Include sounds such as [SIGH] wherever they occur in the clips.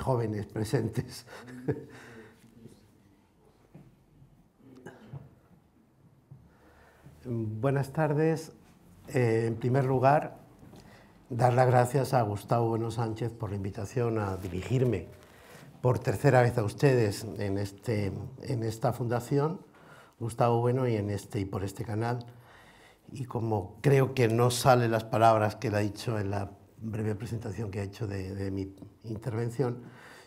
jóvenes presentes. Buenas tardes. Eh, en primer lugar, dar las gracias a Gustavo Bueno Sánchez por la invitación a dirigirme por tercera vez a ustedes en, este, en esta fundación, Gustavo Bueno, y, en este, y por este canal. Y como creo que no salen las palabras que le ha dicho en la breve presentación que he hecho de, mi intervención,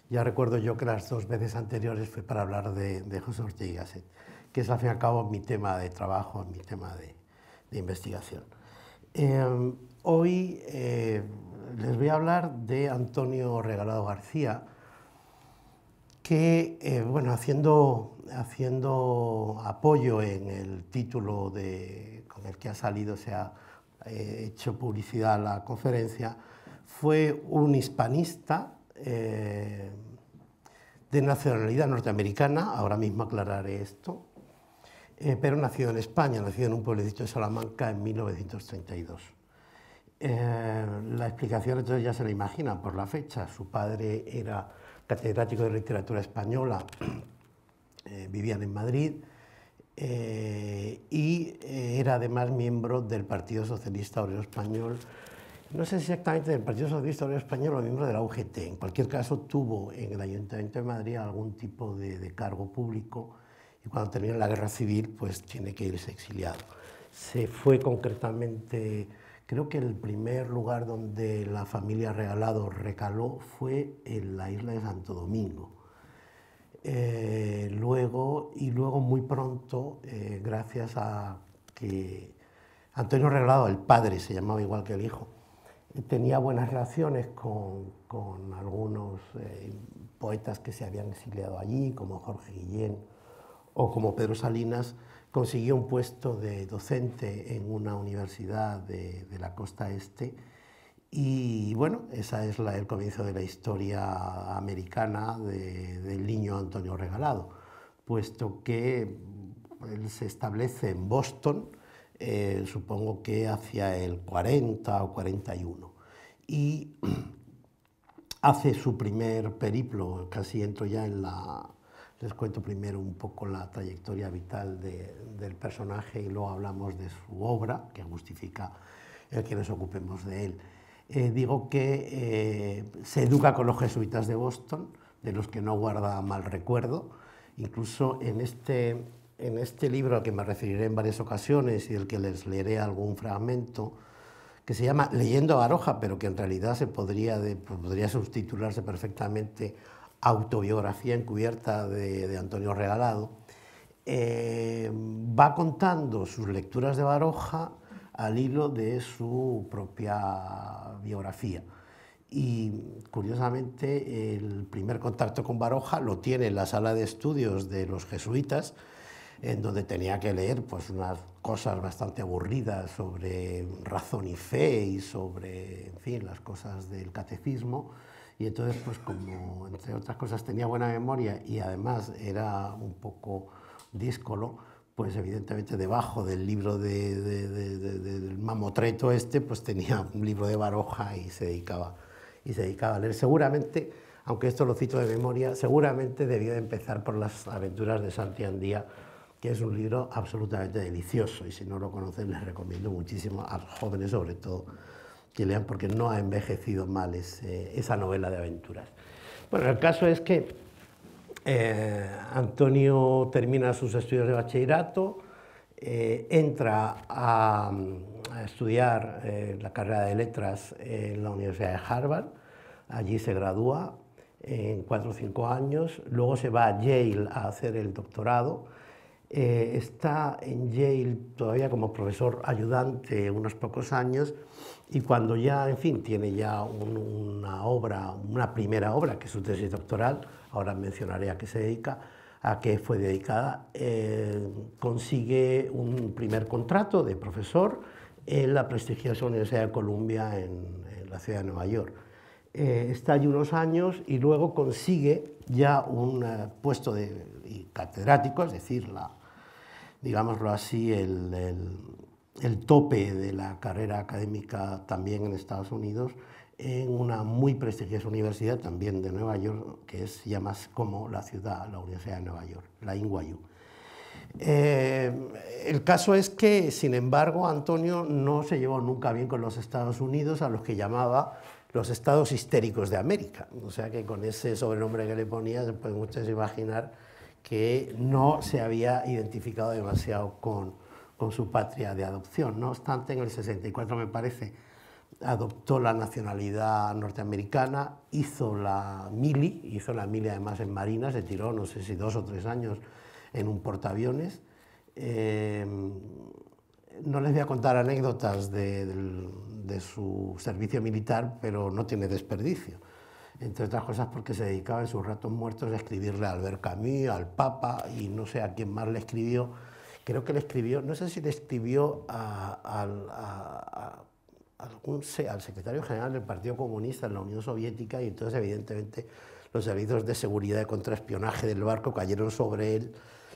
ya recuerdo yo que las dos veces anteriores fue para hablar de, José Ortega que es al fin y al cabo mi tema de trabajo, mi tema de, investigación. Eh, hoy eh, les voy a hablar de Antonio Regalado García, que, eh, bueno, haciendo, haciendo apoyo en el título de, con el que ha salido, o sea, he eh, hecho publicidad a la conferencia, fue un hispanista eh, de nacionalidad norteamericana, ahora mismo aclararé esto, eh, pero nacido en España, nacido en un pueblecito de Salamanca en 1932. la explicación entonces ya se la imaginan por la fecha. Su padre era catedrático de literatura española, [CLEARS THROAT] vivían en Madrid, eh, y eh, era además miembro del Partido Socialista Obrero Español, no sé exactamente del Partido Socialista Obrero Español o miembro de la UGT. En cualquier caso, tuvo en el Ayuntamiento de Madrid algún tipo de, de cargo público y cuando termina la guerra civil, pues tiene que irse exiliado. Se fue concretamente, creo que el primer lugar donde la familia Regalado recaló fue en la isla de Santo Domingo eh, luego, y luego muy pronto, eh, gracias a que Antonio Reglado, el padre, se llamaba igual que el hijo, eh, tenía buenas relaciones con, algunos poetas que se habían exiliado allí, como Jorge Guillén o como Pedro Salinas, consiguió un puesto de docente en una universidad de la costa este y bueno, esa es el comienzo de la historia americana del niño Antonio Regalado, puesto que mm, él se establece en Boston, eh, supongo que hacia el 40 o 41, y [CLEARS THROAT] hace su primer periplo, casi entro ya en la... Les cuento primero un poco la trayectoria vital del personaje y luego hablamos de su obra, que justifica el que nos ocupemos de él. Eh, digo que eh, se educa con los jesuitas de Boston, de los que no guarda mal recuerdo. Incluso en este, este libro al que me referiré en varias ocasiones y del que les leeré algún fragmento, que se llama Leyendo a Baroja, pero que en realidad se podría, de, subtitularse perfectamente Autobiografía encubierta de, Antonio Regalado, eh, va contando sus lecturas de Baroja, al hilo de su propia biografía. Y curiosamente el primer contacto con Baroja lo tiene en la sala de estudios de los jesuitas, en donde tenía que leer pues, unas cosas bastante aburridas sobre razón y fe y sobre en fin, las cosas del catecismo. Y entonces, pues como entre otras cosas tenía buena memoria y además era un poco díscolo, pues evidentemente debajo del libro del mamotreto este, pues tenía un libro de Baroja y se dedicaba, y se dedicaba a leer. Seguramente, aunque esto lo cito de memoria, seguramente debió de empezar por las aventuras de Santi Andía, que es un libro absolutamente delicioso y si no lo conocen les recomiendo muchísimo a los jóvenes sobre todo que lean porque no ha envejecido mal esa novela de aventuras. Bueno, el caso es que eh, Antonio termina sus estudios de bachillerato, eh, entra a, estudiar eh, la carrera de letras en la Universidad de Harvard, allí se gradúa en cuatro o cinco años, luego se va a Yale a hacer el doctorado, está en Yale todavía como profesor ayudante unos pocos años y cuando ya, en fin, tiene ya una obra, una primera obra que es su tesis doctoral, ahora mencionaré a qué se dedica, a qué fue dedicada, eh, consigue un primer contrato de profesor en la prestigiosa Universidad de Columbia en, la ciudad de Nueva York. Eh, está allí unos años y luego consigue ya un eh, puesto de catedrático, es decir, la, digámoslo así, el, el tope de la carrera académica también en Estados Unidos, en una muy prestigiosa universidad también de Nueva York, que es ya más como la ciudad, la Universidad de Nueva York, la INGUAYU. Eh, el caso es que, sin embargo, Antonio no se llevó nunca bien con los Estados Unidos, a los que llamaba los estados histéricos de América. O sea que con ese sobrenombre que le ponía, se pueden ustedes imaginar que no se había identificado demasiado con, con su patria de adopción. No obstante, en el 64, me parece, adoptó la nacionalidad norteamericana, hizo la mili, hizo la mili además en Marina, se tiró no sé si dos o tres años en un portaaviones. Em, no les voy a contar anécdotas de, su servicio militar, pero no tiene desperdicio. Entre otras cosas porque se dedicaba en sus ratos muertos a escribirle a Albert Camus, al Papa y no sé a quién más le escribió. Creo que le escribió, no sé si le escribió a al secretario general del Partido Comunista en la Unión Soviética y entonces evidentemente los servicios de seguridad y contraespionaje del barco cayeron sobre él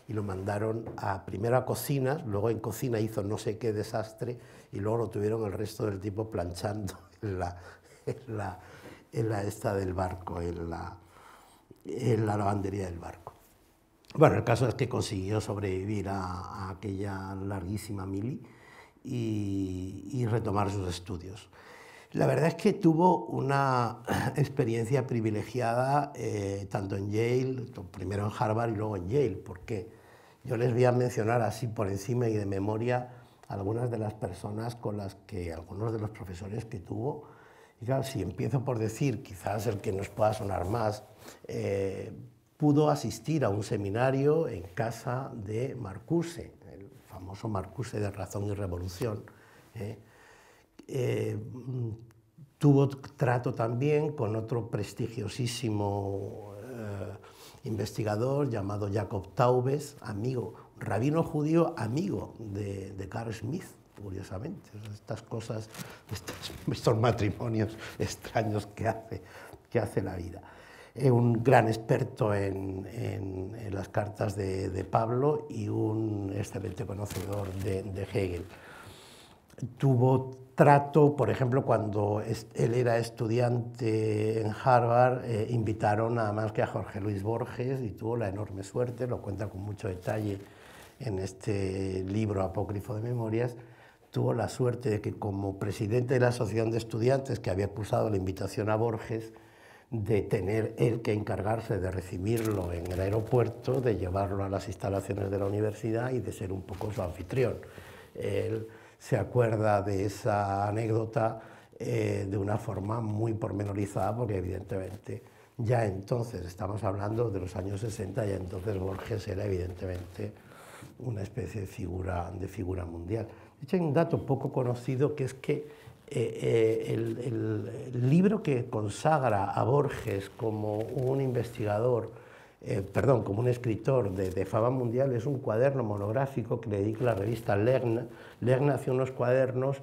y lo mandaron a, primero a cocinas, luego en cocina hizo no sé qué desastre y luego lo tuvieron el resto del tiempo planchando [LAUGHS] en la, la, la esta del barco, en la, la lavandería del barco. Bueno, el caso es que consiguió sobrevivir a, a aquella larguísima mili y, retomar sus estudios. La verdad es que tuvo una [CLEARS THROAT] experiencia privilegiada eh, tanto en Yale, primero en Harvard y luego en Yale, porque yo les voy a mencionar así por encima y de memoria algunas de las personas con las que, algunos de los profesores que tuvo. Y claro, si empiezo por decir, quizás el que nos pueda sonar más, eh, pudo asistir a un seminario en casa de Marcuse famoso Marcuse de Razón y Revolución, ¿eh? Eh, tuvo trato también con otro prestigiosísimo eh, investigador llamado Jacob Taubes, amigo, rabino judío amigo de, Carl Smith, curiosamente. Estas cosas, estos, [LAUGHS] estos matrimonios extraños que hace, que hace la vida. Eh, un gran experto en, las cartas de, Pablo y un excelente conocedor de, Hegel. Tuvo trato, por ejemplo, cuando él era estudiante en Harvard, eh, invitaron nada más que a Jorge Luis Borges y tuvo la enorme suerte, lo cuenta con mucho detalle en este libro apócrifo de memorias, tuvo la suerte de que como presidente de la Asociación de Estudiantes que había pulsado la invitación a Borges, de tener él que encargarse de recibirlo en el aeropuerto, de llevarlo a las instalaciones de la universidad y de ser un poco su anfitrión. Él se acuerda de esa anécdota eh, de una forma muy pormenorizada, porque evidentemente ya entonces, estamos hablando de los años 60, y entonces Borges era evidentemente una especie de figura, de figura mundial. De hecho, hay un dato poco conocido que es que eh, eh, el, libro que consagra a Borges como un investigador, eh, perdón, como un escritor de, fama mundial es un cuaderno monográfico que le dedica la revista Lerna. Lerna hace unos cuadernos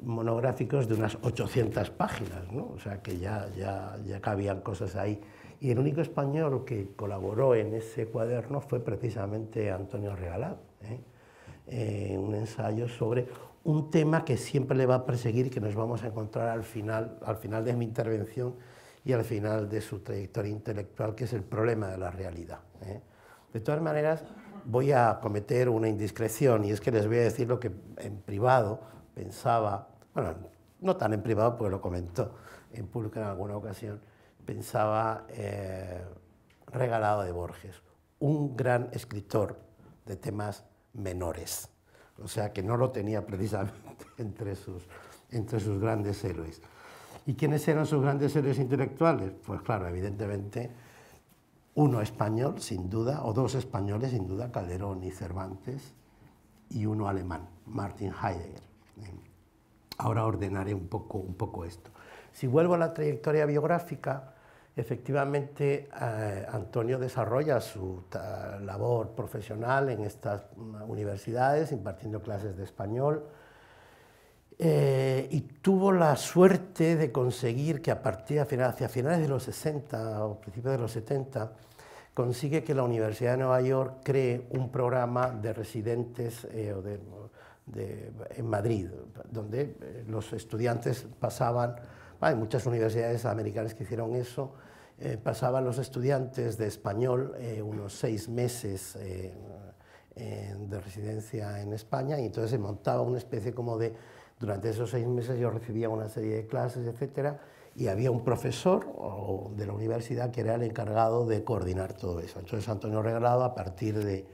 monográficos de unas 800 páginas, o sea que ya, ya, cabían cosas ahí. Y el único español que colaboró en ese cuaderno fue precisamente Antonio Regalado, un ensayo sobre un tema que siempre le va a perseguir y que nos vamos a encontrar al final, al final de mi intervención y al final de su trayectoria intelectual, que es el problema de la realidad. ¿eh? De todas maneras, voy a cometer una indiscreción y es que les voy a decir lo que en privado pensaba, bueno, no tan en privado porque lo comentó en público en alguna ocasión, pensaba eh, Regalado de Borges, un gran escritor de temas menores. O sea que no lo tenía precisamente [LAUGHS] entre sus, entre sus grandes héroes. ¿Y quiénes eran sus grandes héroes intelectuales? Pues claro, evidentemente uno español, sin duda, o dos españoles, sin duda, Calderón y Cervantes, y uno alemán, Martin Heidegger. Ahora ordenaré un poco, un poco esto. Si vuelvo a la trayectoria biográfica, Efectivamente, eh, Antonio desarrolla su labor profesional en estas mm, universidades, impartiendo clases de español, eh, y tuvo la suerte de conseguir que a partir hacia finales de los 60 o principios de los 70 consigue que la Universidad de Nueva York cree un programa de residentes eh, en Madrid, donde los estudiantes pasaban, hay muchas universidades americanas que hicieron eso, eh, pasaban los estudiantes de español eh, unos seis meses eh, de residencia en España y entonces se montaba una especie como de, durante esos seis meses yo recibía una serie de clases, etcétera, y había un profesor de la universidad que era el encargado de coordinar todo eso. Entonces Antonio Regalado a partir de,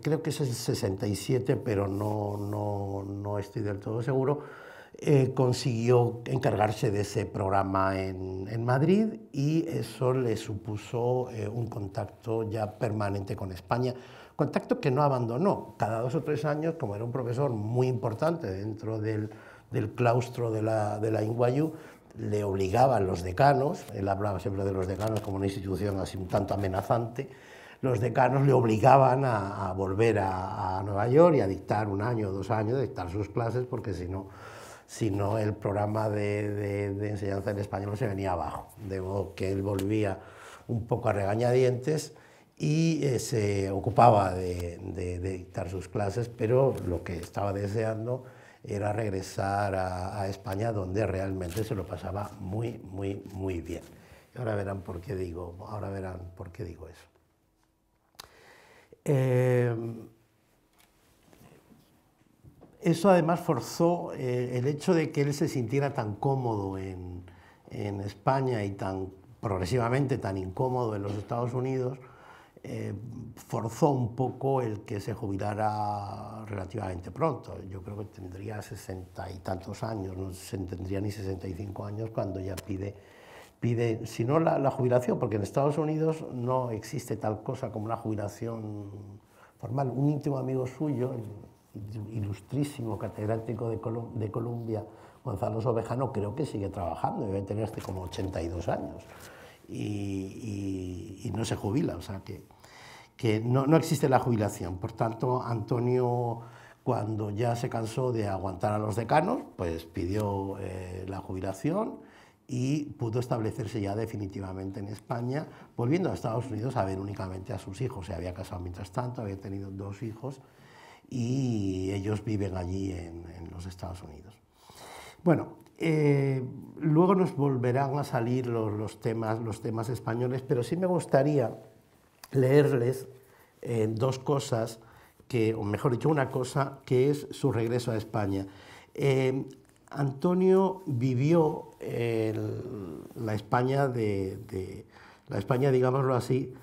creo que es el 67, pero no estoy del todo seguro, eh, consiguió encargarse de ese programa en, en, Madrid y eso le supuso eh, un contacto ya permanente con España, contacto que no abandonó. Cada dos o tres años, como era un profesor muy importante dentro del, del claustro de la, de la Inguayú, le obligaban los decanos, él hablaba siempre de los decanos como una institución así un tanto amenazante, los decanos le obligaban a, volver a, a Nueva York y a dictar un año o dos años, a dictar sus clases, porque si no sino el programa de, enseñanza en español se venía abajo. De modo que él volvía un poco a regañadientes y eh, se ocupaba de, dictar sus clases, pero lo que estaba deseando era regresar a, España donde realmente se lo pasaba muy, muy, muy bien. ahora verán por qué digo, ahora verán por qué digo eso. Eh, eso además forzó eh, el hecho de que él se sintiera tan cómodo en, España y tan progresivamente tan incómodo en los Estados Unidos, eh, forzó un poco el que se jubilara relativamente pronto. Yo creo que tendría sesenta y tantos años, no tendría ni 65 años cuando ya pide, pide si la, la jubilación, porque en Estados Unidos no existe tal cosa como una jubilación formal. Un íntimo amigo suyo, ilustrísimo catedrático de, Colombia, Gonzalo Sobejano, creo que sigue trabajando, debe tener este como 82 años y, y no se jubila, o sea que, que no, existe la jubilación. Por tanto, Antonio, cuando ya se cansó de aguantar a los decanos, pues pidió eh, la jubilación y pudo establecerse ya definitivamente en España, volviendo a Estados Unidos a ver únicamente a sus hijos. Se había casado mientras tanto, había tenido dos hijos y ellos viven allí en, los Estados Unidos. Bueno, eh, luego nos volverán a salir los, temas, los temas españoles, pero sí me gustaría leerles eh, dos cosas, que, o mejor dicho, una cosa que es su regreso a España. Eh, Antonio vivió la España de, la España, digámoslo así,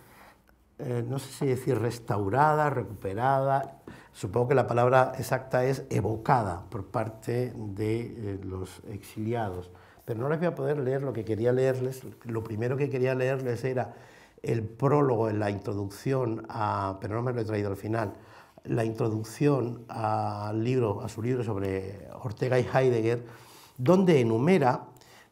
eh, no sé si decir restaurada, recuperada, supongo que la palabra exacta es evocada por parte de eh, los exiliados. Pero no les voy a poder leer lo que quería leerles. Lo primero que quería leerles era el prólogo, en la introducción a, pero no me lo he traído al final, la introducción al libro, a su libro sobre Ortega y Heidegger, donde enumera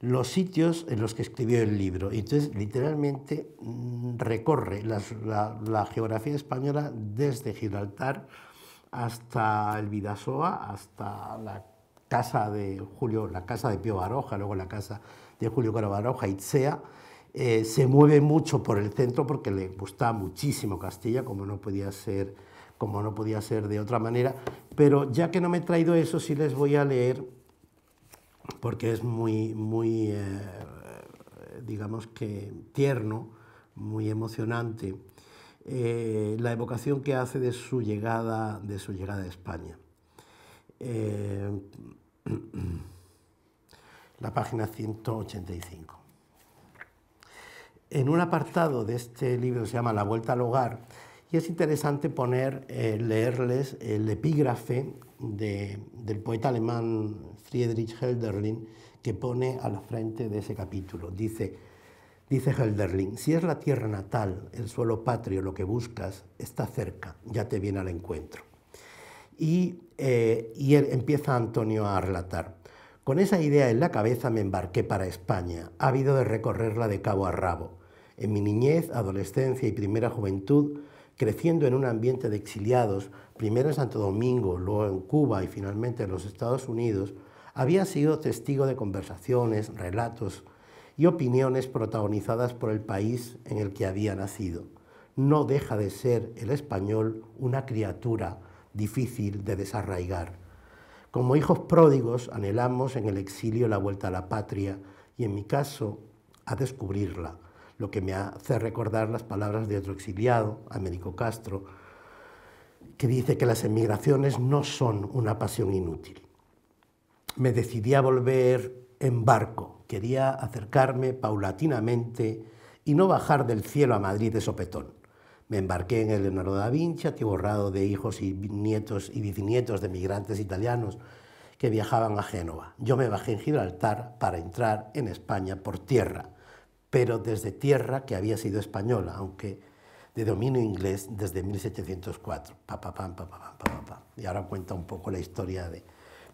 los sitios en los que escribió el libro. Entonces, literalmente mm, recorre la, geografía española desde Gibraltar hasta el Vidasoa, hasta la casa de Julio, la casa de Pío Baroja, luego la casa de Julio Caro Baroja, Itzea. Eh, se mueve mucho por el centro porque le gustaba muchísimo Castilla, como no podía ser como no podía ser de otra manera, pero ya que no me he traído eso, sí les voy a leer porque es muy, muy eh, digamos que tierno, muy emocionante, eh, la evocación que hace de su llegada, de su llegada a España. Eh, [CLEARS THROAT] la página 185. En un apartado de este libro se llama La Vuelta al Hogar, y es interesante poner, leerles el epígrafe del poeta alemán Friedrich Hölderlin que pone al frente de ese capítulo. Dice, dice Hölderlin, si es la tierra natal, el suelo patrio, lo que buscas, está cerca, ya te viene al encuentro. Y, eh, empieza Antonio a relatar. Con esa idea en la cabeza me embarqué para España, habido de recorrerla de cabo a rabo. En mi niñez, adolescencia y primera juventud, creciendo en un ambiente de exiliados, primero en Santo Domingo, luego en Cuba y finalmente en los Estados Unidos, había sido testigo de conversaciones, relatos y opiniones protagonizadas por el país en el que había nacido. No deja de ser el español una criatura difícil de desarraigar. Como hijos pródigos anhelamos en el exilio la vuelta a la patria y en mi caso a descubrirla, lo que me hace recordar las palabras de otro exiliado, Américo Castro, que dice que las emigraciones no son una pasión inútil me decidí a volver en barco. Quería acercarme paulatinamente y no bajar del cielo a Madrid de sopetón. Me embarqué en el Leonardo da Vinci, atiborrado de hijos y nietos y bisnietos de migrantes italianos que viajaban a Génova. Yo me bajé en Gibraltar para entrar en España por tierra, pero desde tierra que había sido española, aunque de dominio inglés desde 1704. Y ahora cuenta un poco la historia de,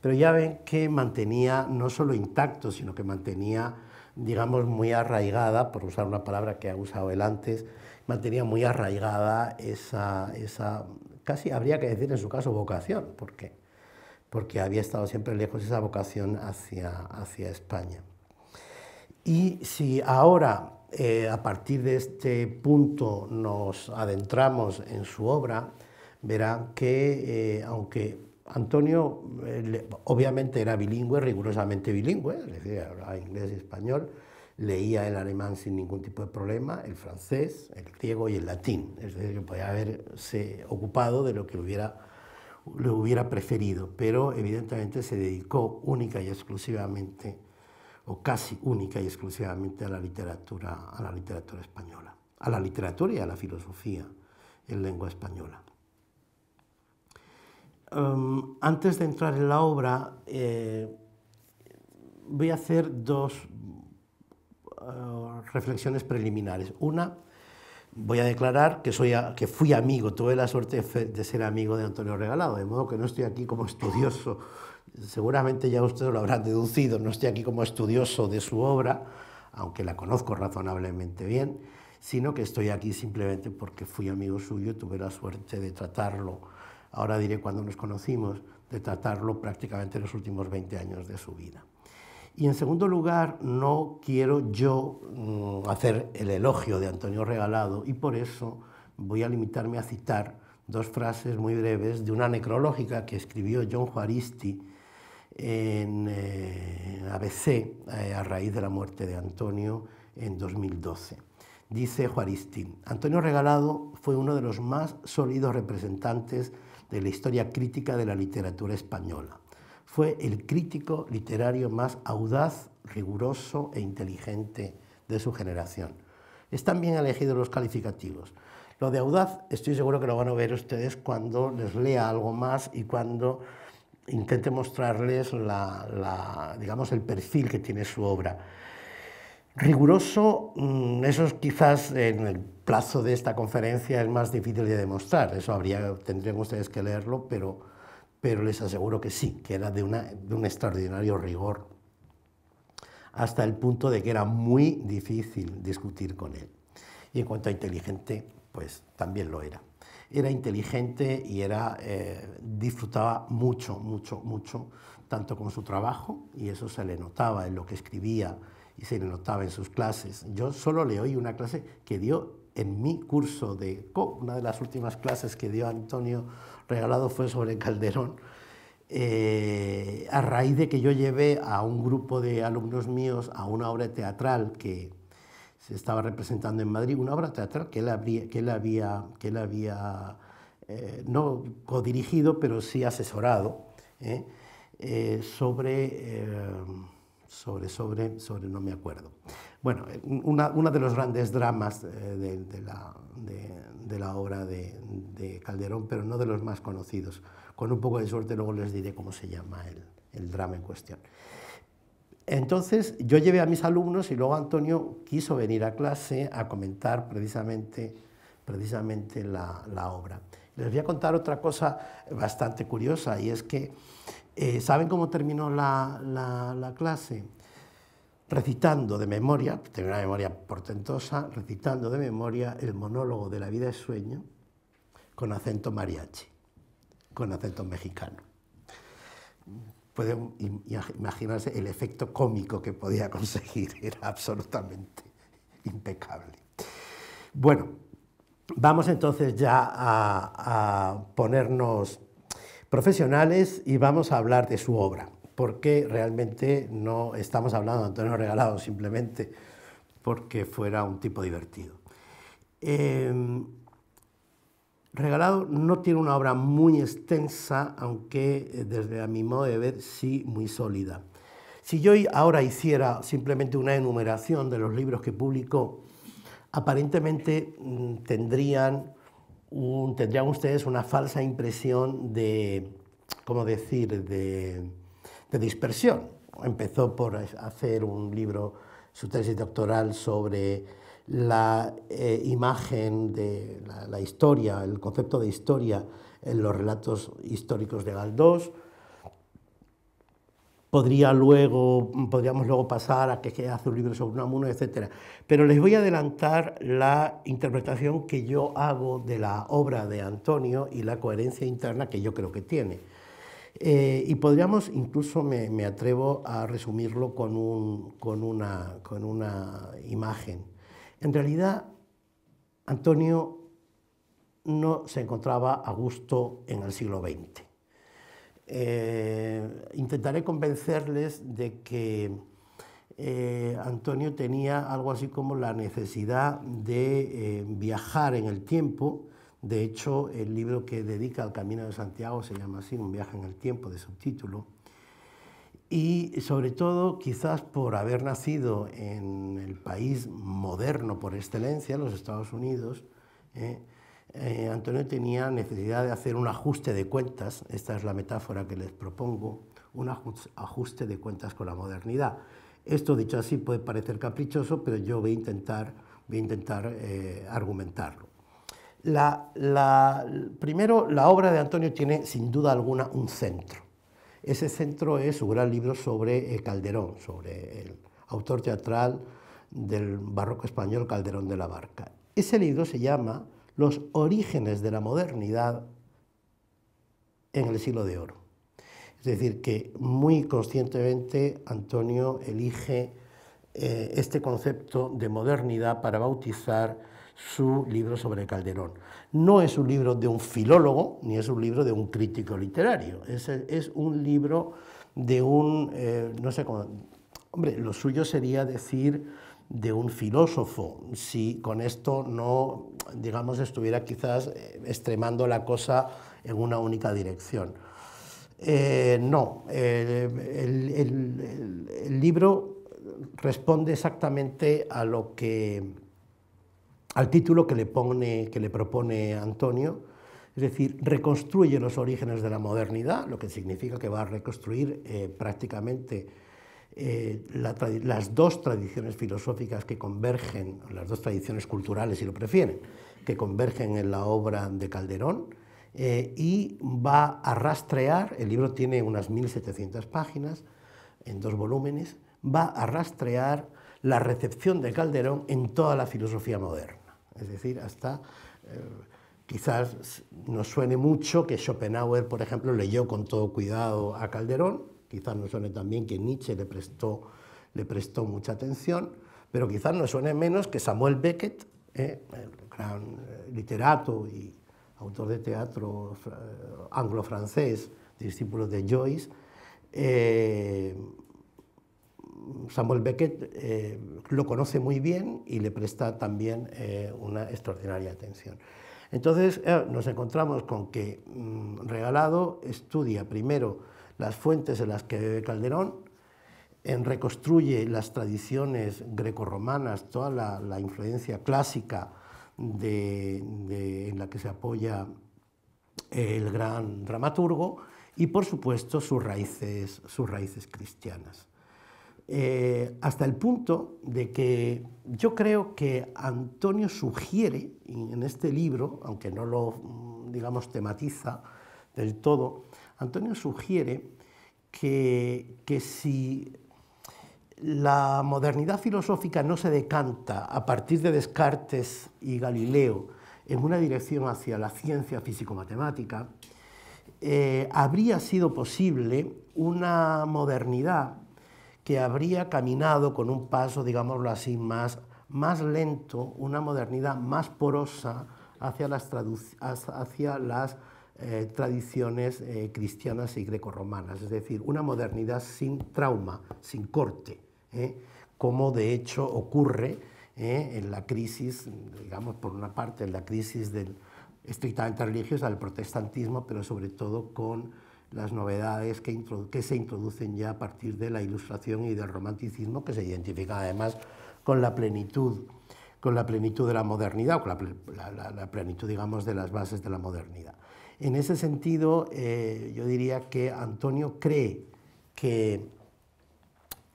pero ya ven que mantenía no solo intacto, sino que mantenía, digamos, muy arraigada, por usar una palabra que ha usado él antes, mantenía muy arraigada esa, esa casi habría que decir en su caso vocación, ¿por qué? Porque había estado siempre lejos esa vocación hacia, hacia España. Y si ahora, eh, a partir de este punto, nos adentramos en su obra, verán que, eh, aunque Antonio eh, obviamente era bilingüe, rigurosamente bilingüe, es hablaba inglés y español, leía el alemán sin ningún tipo de problema, el francés, el griego y el latín, es decir, que podía haberse ocupado de lo que hubiera, le hubiera preferido, pero evidentemente se dedicó única y exclusivamente, o casi única y exclusivamente a la literatura, a la literatura española, a la literatura y a la filosofía en lengua española. Em, antes de entrar en la obra, eh, voy a hacer dos eh, reflexiones preliminares. Una, voy a declarar que, soy que fui amigo, tuve la suerte de ser amigo de Antonio Regalado, de modo que no estoy aquí como estudioso, seguramente ya ustedes lo habrán deducido, no estoy aquí como estudioso de su obra, aunque la conozco razonablemente bien, sino que estoy aquí simplemente porque fui amigo suyo, tuve la suerte de tratarlo ahora diré cuando nos conocimos, de tratarlo prácticamente en los últimos 20 años de su vida. Y en segundo lugar, no quiero yo mm, hacer el elogio de Antonio Regalado y por eso voy a limitarme a citar dos frases muy breves de una necrológica que escribió John Juaristi en eh, ABC eh, a raíz de la muerte de Antonio en 2012. Dice Juaristi, Antonio Regalado fue uno de los más sólidos representantes de la historia crítica de la literatura española. Fue el crítico literario más audaz, riguroso e inteligente de su generación. Están bien elegidos los calificativos. Lo de audaz estoy seguro que lo van a ver ustedes cuando les lea algo más y cuando intente mostrarles la, digamos, el perfil que tiene su obra. Riguroso, mm, eso quizás en el plazo de esta conferencia es más difícil de demostrar, eso habría, tendrían ustedes que leerlo, pero, les aseguro que sí, que era de, un extraordinario rigor, hasta el punto de que era muy difícil discutir con él. Y en cuanto a inteligente, pues también lo era. Era inteligente y era, eh, disfrutaba mucho, mucho, mucho, tanto con su trabajo, y eso se le notaba en lo que escribía, y se le notaba en sus clases. Yo solo le oí una clase que dio en mi curso de una de las últimas clases que dio Antonio Regalado fue sobre Calderón, eh, a raíz de que yo llevé a un grupo de alumnos míos a una obra teatral que se estaba representando en Madrid, una obra teatral que él, que había, que él había eh, no codirigido, pero sí asesorado, eh, sobre sobre, sobre, sobre no me acuerdo. Bueno, eh, uno de los grandes dramas eh, de, la, obra de, Calderón, pero no de los más conocidos. Con un poco de suerte luego les diré cómo se llama el, drama en cuestión. Entonces yo llevé a mis alumnos y luego Antonio quiso venir a clase a comentar precisamente, precisamente la, la obra. Les voy a contar otra cosa bastante curiosa y es que eh, ¿Saben cómo terminó la, clase? Recitando de memoria, tenía una memoria portentosa, recitando de memoria el monólogo de La vida es sueño con acento mariachi, con acento mexicano. Pueden imaginarse el efecto cómico que podía [LAUGHS] conseguir, era absolutamente impecable. Bueno, vamos entonces ya a, a ponernos profesionales y vamos a hablar de su obra, porque realmente no estamos hablando de Antonio Regalado simplemente porque fuera un tipo divertido. Em, Regalado no tiene una obra muy extensa, aunque eh, desde a mi modo de ver sí muy sólida. Si yo ahora hiciera simplemente una enumeración de los libros que publicó, aparentemente mm, tendrían tendrían ustedes una falsa impresión de, ¿cómo decir?, de, dispersión. Empezó por hacer un libro, su tesis doctoral sobre la eh, imagen de la, la, historia, el concepto de historia en los relatos históricos de Galdós, luego, podríamos luego pasar a que, que hace un libro sobre amuno, etcétera. Pero les voy a adelantar la interpretación que yo hago de la obra de Antonio y la coherencia interna que yo creo que tiene. Eh, y podríamos, incluso me, atrevo a resumirlo con, una, con una imagen. En realidad, Antonio no se encontraba a gusto en el siglo XX. Eh, intentaré convencerles de que eh, Antonio tenía algo así como la necesidad de eh, viajar en el tiempo. De hecho, el libro que dedica al Camino de Santiago se llama así, Un viaje en el tiempo, de subtítulo. Y sobre todo, quizás por haber nacido en el país moderno por excelencia, los Estados Unidos, eh, Antonio tenía necesidad de hacer un ajuste de cuentas, esta es la metáfora que les propongo, un ajuste de cuentas con la modernidad. Esto dicho así puede parecer caprichoso, pero yo voy a intentar, voy a intentar eh, argumentarlo. La, la, primero, la obra de Antonio tiene sin duda alguna un centro. Ese centro es su gran libro sobre eh, Calderón, sobre el autor teatral del barroco español Calderón de la Barca. Ese libro se llama los orígenes de la modernidad en el siglo de oro. Es decir, que muy conscientemente Antonio elige eh, este concepto de modernidad para bautizar su libro sobre Calderón. No es un libro de un filólogo, ni es un libro de un crítico literario, es, un libro de un, eh, no sé cómo, hombre, lo suyo sería decir de un filósofo, si con esto no, digamos, estuviera quizás eh, extremando la cosa en una única dirección. Eh, no, el, libro responde exactamente a lo que, al título que le, pone, que le propone Antonio, es decir, reconstruye los orígenes de la modernidad, lo que significa que va a reconstruir eh, prácticamente eh, las dos tradiciones filosóficas que convergen, las dos tradiciones culturales, si lo prefieren, que convergen en la obra de Calderón, eh, y va a rastrear, el libro tiene unas 1.700 páginas, en dos volúmenes, va a rastrear la recepción de Calderón en toda la filosofía moderna. Es decir, hasta... Eh, quizás nos suene mucho que Schopenhauer, por ejemplo, leyó con todo cuidado a Calderón, quizás no suene también que Nietzsche le prestó, le prestó mucha atención, pero quizás no suene menos que Samuel Beckett, eh, gran eh, literato y autor de teatro eh, anglo-francés, discípulo de Joyce, Samuel Beckett lo conoce muy bien y le presta también una extraordinaria atención. Entonces nos encontramos con que mm, Regalado estudia primero las fuentes en las que bebe Calderón, en reconstruye las tradiciones grecorromanas, toda la, influencia clásica en la que se apoya el gran dramaturgo y, por supuesto, sus raíces, sus raíces cristianas. Eh, hasta el punto de que yo creo que Antonio sugiere en este libro, aunque no lo, digamos, tematiza del todo, Antonio sugiere que, si la modernidad filosófica no se decanta a partir de Descartes y Galileo en una dirección hacia la ciencia físico-matemática, eh, habría sido posible una modernidad que habría caminado con un paso, digámoslo así, más, más lento, una modernidad más porosa hacia las, hacia las eh, tradiciones eh, cristianas y grecorromanas, es decir, una modernidad sin trauma, sin corte, ¿eh? como de hecho ocurre en la crisis, digamos, por una parte, en la crisis del, estrictamente religiosa del protestantismo, pero sobre todo con las novedades que, se introducen ya a partir de la ilustración y del romanticismo, que se identifica además con la plenitud con la plenitud de la modernidad o con la plenitud, digamos, de las bases de la modernidad. En ese sentido, eh, yo diría que Antonio cree que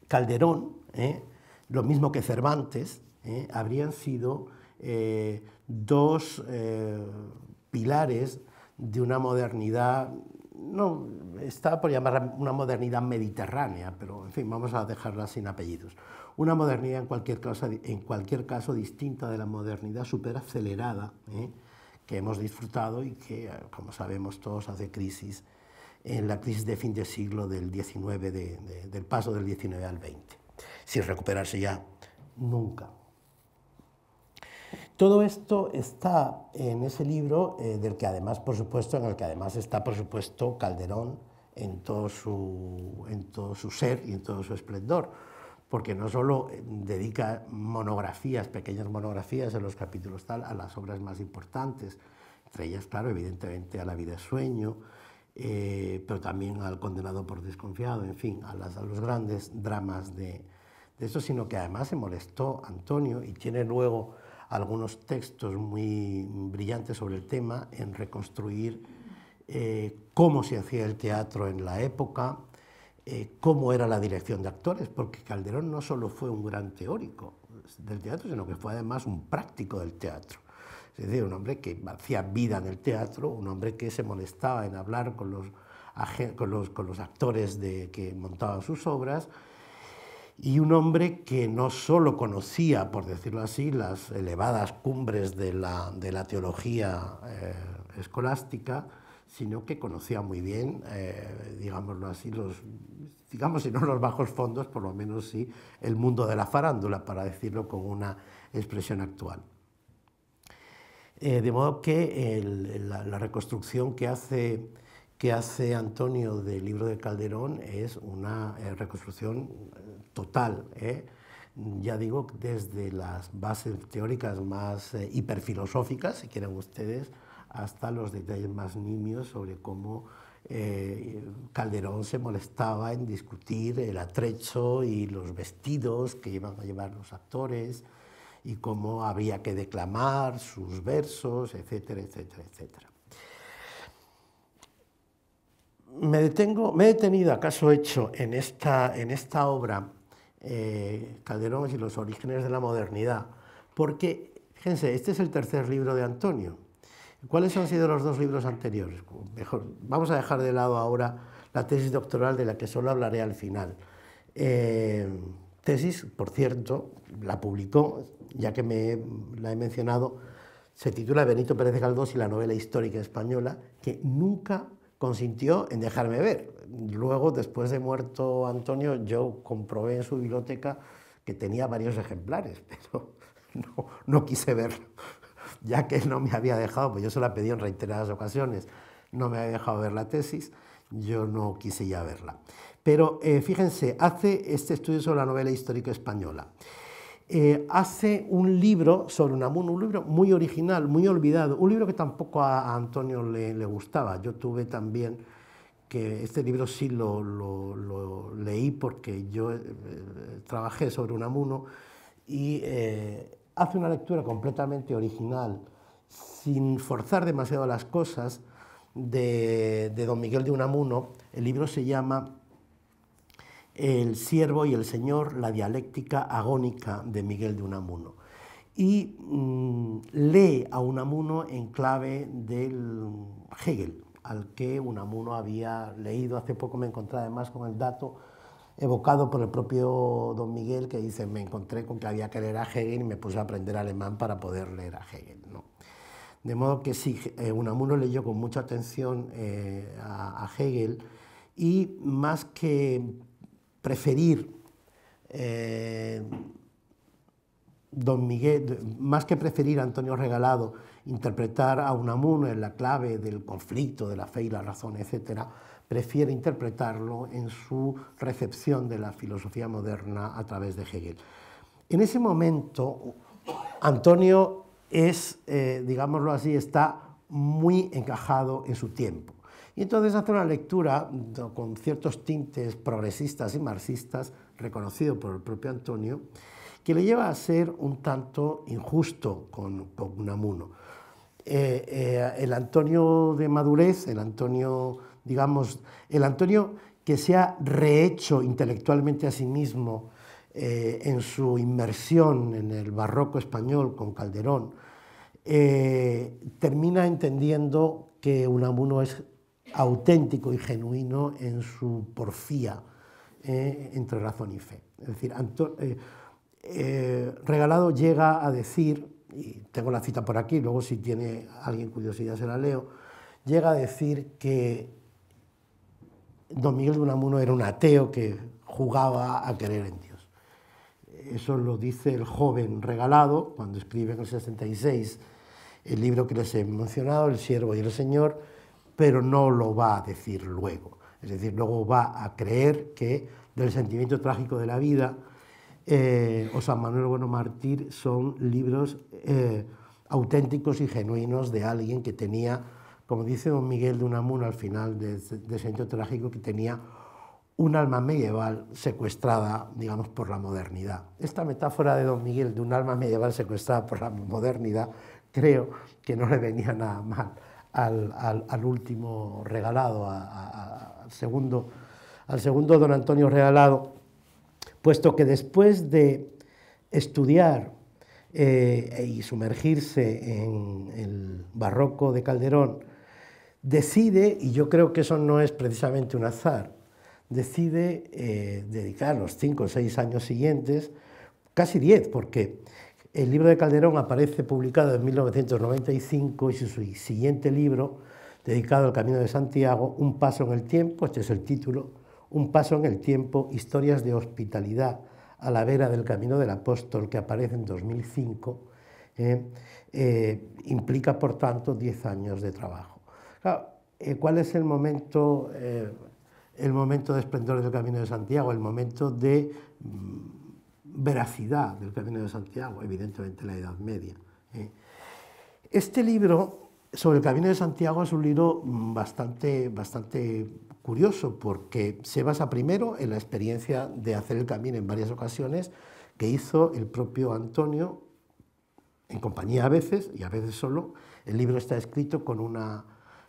Calderón, eh, lo mismo que Cervantes, eh, habrían sido dos pilares de una modernidad, no está por llamarla una modernidad mediterránea, pero en fin, vamos a dejarla sin apellidos. Una modernidad en cualquier caso, en cualquier caso distinta de la modernidad superacelerada que hemos disfrutado y que, eh, como sabemos todos, hace crisis, en la crisis de fin de siglo del 19, del paso del 19 al 20, sin recuperarse ya nunca. Todo esto está en ese libro eh, del que además, por supuesto, en el que además está, por supuesto, Calderón todo su, en todo su ser y en todo su esplendor porque no solo eh, dedica monografías, pequeñas monografías en los capítulos tal, a las obras más importantes, entre ellas, claro, evidentemente a La vida es sueño, eh, pero también al Condenado por desconfiado, en fin, a, a los grandes dramas de, de eso, sino que además se molestó Antonio y tiene luego algunos textos muy brillantes sobre el tema en reconstruir eh, cómo se hacía el teatro en la época, eh, cómo era la dirección de actores, porque Calderón no solo fue un gran teórico del teatro, sino que fue además un práctico del teatro. Es decir, un hombre que hacía vida en el teatro, un hombre que se molestaba en hablar con los, actores que montaban sus obras, y un hombre que no solo conocía, por decirlo así, las elevadas cumbres de la, teología eh, escolástica, sino que conocía muy bien, eh, digámoslo así, los, digamos si no los bajos fondos, por lo menos sí el mundo de la farándula, para decirlo con una expresión actual. Eh, de modo que la, reconstrucción que hace, Antonio del libro de Calderón es una eh, reconstrucción total, ya digo, desde las bases teóricas más hiperfilosóficas, si quieren ustedes, hasta los detalles más nimios sobre cómo eh, Calderón se molestaba en discutir el atrecho y los vestidos que iban a llevar los actores y cómo había que declamar sus versos, etcétera, etcétera, etcétera. Me, he detenido acaso hecho en esta, obra, eh, Calderón y los orígenes de la modernidad, porque, fíjense, este es el tercer libro de Antonio, ¿Cuáles han sido los dos libros anteriores? Mejor, vamos a dejar de lado ahora la tesis doctoral de la que solo hablaré al final. Eh, tesis, por cierto, la publicó, ya que me la he mencionado, se titula Benito Pérez Galdós y la novela histórica española, que nunca consintió en dejarme ver. Luego, después de muerto Antonio, yo comprobé en su biblioteca que tenía varios ejemplares, [LAUGHS] pero no, no quise verlo ya que no me había dejado, pues yo se la pedí en reiteradas ocasiones, no me había dejado ver la tesis, yo no quise ya verla. Pero eh, fíjense, hace este estudio sobre la novela histórica española. Eh, hace un libro sobre Unamuno, un libro muy original, muy olvidado, un libro que tampoco a, Antonio le, le, gustaba. Yo tuve también que este libro sí lo, lo, leí porque yo eh, trabajé sobre Unamuno y hace una lectura completamente original, sin forzar demasiado las cosas, de, don Miguel de Unamuno. El libro se llama El siervo y el señor, la dialéctica agónica de Miguel de Unamuno. Y mm, lee a Unamuno en clave del Hegel, al que Unamuno había leído. Hace poco me encontré además con el dato evocado por el propio don Miguel, que dice, me encontré con que había que leer a Hegel y me puse a aprender alemán para poder leer a Hegel. De modo que sí, eh, Unamuno leyó con mucha atención eh, a, Hegel y más que preferir, eh, don Miguel, más que preferir a Antonio Regalado interpretar a Unamuno en la clave del conflicto, de la fe y la razón, etcétera, prefiere interpretarlo en su recepción de la filosofía moderna a través de Hegel. En ese momento, Antonio es, eh, digámoslo así, está muy encajado en su tiempo. Y entonces hace una lectura con ciertos tintes progresistas y marxistas, reconocido por el propio Antonio, que le lleva a ser un tanto injusto con, con Unamuno. Eh, eh, el Antonio de madurez, el Antonio digamos, el Antonio que se ha rehecho intelectualmente a sí mismo eh, en su inmersión en el barroco español con Calderón, eh, termina entendiendo que Unamuno es auténtico y genuino en su porfía eh, entre razón y fe. Es decir, Regalado llega a decir, y tengo la cita por aquí, luego si tiene alguien curiosidad se la leo, llega a decir que Don Miguel de Unamuno era un ateo que jugaba a creer en Dios. Eso lo dice el joven regalado cuando escribe en el 66 el libro que les he mencionado, El siervo y el Señor, pero no lo va a decir luego. Es decir, luego va a creer que del sentimiento trágico de la vida eh, o San Manuel Bueno Martir son libros eh, auténticos y genuinos de alguien que tenía como dice don Miguel de Unamuno al final de, de Sentido Trágico, que tenía un alma medieval secuestrada, digamos, por la modernidad. Esta metáfora de don Miguel de un alma medieval secuestrada por la modernidad, creo que no le venía nada mal al, último regalado, al, segundo, al segundo don Antonio regalado, puesto que después de estudiar eh, y sumergirse en el barroco de Calderón, decide, y yo creo que eso no es precisamente un azar, decide eh, dedicar los cinco o seis años siguientes, casi diez, porque el libro de Calderón aparece publicado en 1995 y su siguiente libro, dedicado al Camino de Santiago, Un paso en el tiempo, este es el título, Un paso en el tiempo, historias de hospitalidad a la vera del Camino del Apóstol, que aparece en 2005, eh, eh, implica, por tanto, diez años de trabajo. Eh, ¿Cuál es el momento, eh, el momento de esplendor del Camino de Santiago? El momento de mm, veracidad del Camino de Santiago, evidentemente la Edad Media. ¿eh? Este libro sobre el Camino de Santiago es un libro mm, bastante, bastante curioso porque se basa primero en la experiencia de hacer el camino en varias ocasiones que hizo el propio Antonio, en compañía a veces y a veces solo. El libro está escrito con una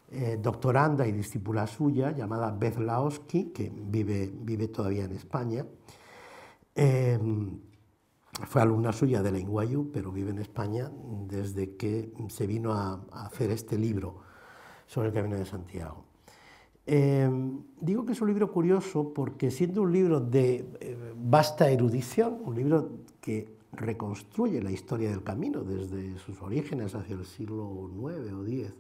eh, doctoranda y discípula suya, llamada Beth Laosky, que vive, vive todavía en España. Em, fue alumna suya de la Inguayú, pero vive en España desde que se vino a, hacer este libro sobre el Camino de Santiago. Em, digo que es un libro curioso porque siendo un libro de eh, vasta erudición, un libro que reconstruye la historia del camino desde sus orígenes hacia el siglo IX o X,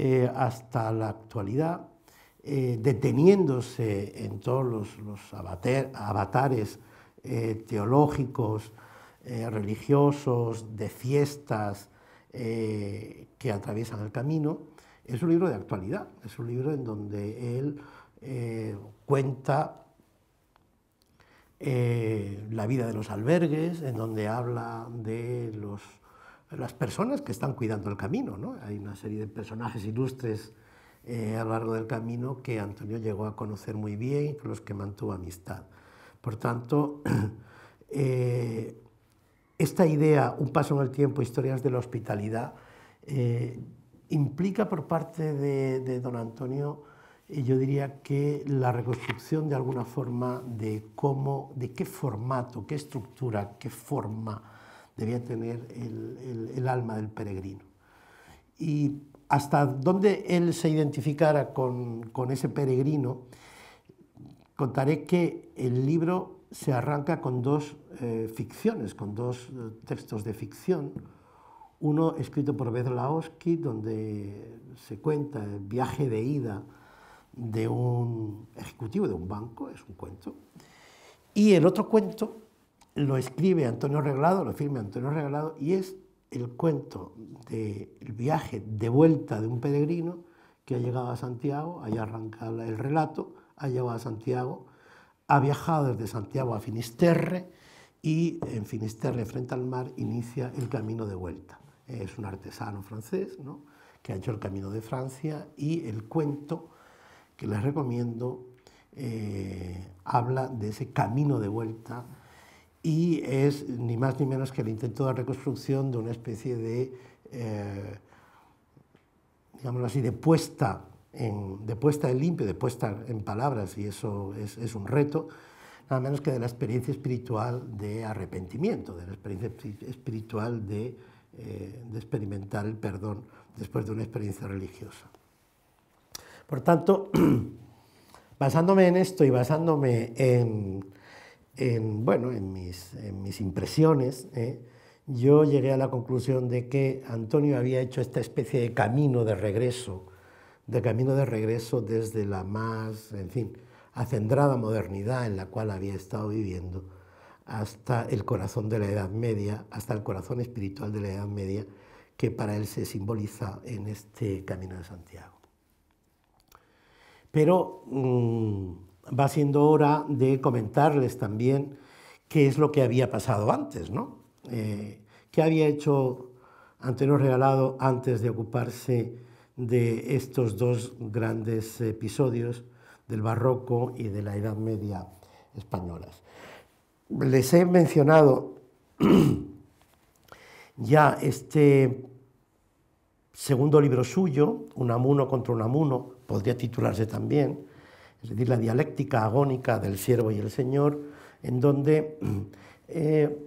eh, hasta la actualidad, eh, deteniéndose en todos los, avatares eh, teológicos, religiosos, de fiestas que atraviesan el camino, es un libro de actualidad, es un libro en donde él cuenta la vida de los albergues, en donde habla de los las personas que están cuidando el camino. Hay una serie de personajes ilustres eh, a lo largo del camino que Antonio llegó a conocer muy bien y con los que mantuvo amistad. Por tanto, [CLEARS THROAT] eh, esta idea, un paso en el tiempo, historias de la hospitalidad, eh, implica por parte de, de don Antonio, yo diría que la reconstrucción de alguna forma de cómo, de qué formato, qué estructura, qué forma debía tener el, alma del peregrino. Y hasta dónde él se identificara con, ese peregrino, contaré que el libro se arranca con dos eh, ficciones, con dos eh, textos de ficción. Uno escrito por Bedlaowski, donde se cuenta el viaje de ida de un ejecutivo de un banco, es un cuento. Y el otro cuento lo escribe Antonio Reglado, lo firma Antonio Reglado, y es el cuento del viaje de vuelta de un peregrino que ha llegado a Santiago, allá arranca el relato, ha llegado a Santiago, ha viajado desde Santiago a Finisterre y en Finisterre, frente al mar, inicia el camino de vuelta. Es un artesano francés que ha hecho el camino de Francia y el cuento que les recomiendo eh, habla de ese camino de vuelta y es ni más ni menos que el intento de reconstrucción de una especie de, eh, así, de puesta, en, de puesta en limpio, de puesta en palabras, y eso es, un reto, nada menos que de la experiencia espiritual de arrepentimiento, de la experiencia espiritual de, eh, de experimentar el perdón después de una experiencia religiosa. Por tanto, [CLEARS THROAT] basándome en esto y basándome en en, bueno, en, mis, impresiones, ¿eh? yo llegué a la conclusión de que Antonio había hecho esta especie de camino de regreso, de camino de regreso desde la más, en fin, acendrada modernidad en la cual había estado viviendo, hasta el corazón de la Edad Media, hasta el corazón espiritual de la Edad Media, que para él se simboliza en este Camino de Santiago. Pero mm, va siendo hora de comentarles también qué es lo que había pasado antes, ¿no? Eh, ¿Qué había hecho Antonio Regalado antes de ocuparse de estos dos grandes episodios del barroco y de la Edad Media españolas? Les he mencionado [CLEARS THROAT] ya este segundo libro suyo, amuno contra un amuno, podría titularse también, es decir, la dialéctica agónica del siervo y el señor, en donde [CLEARS THROAT] eh,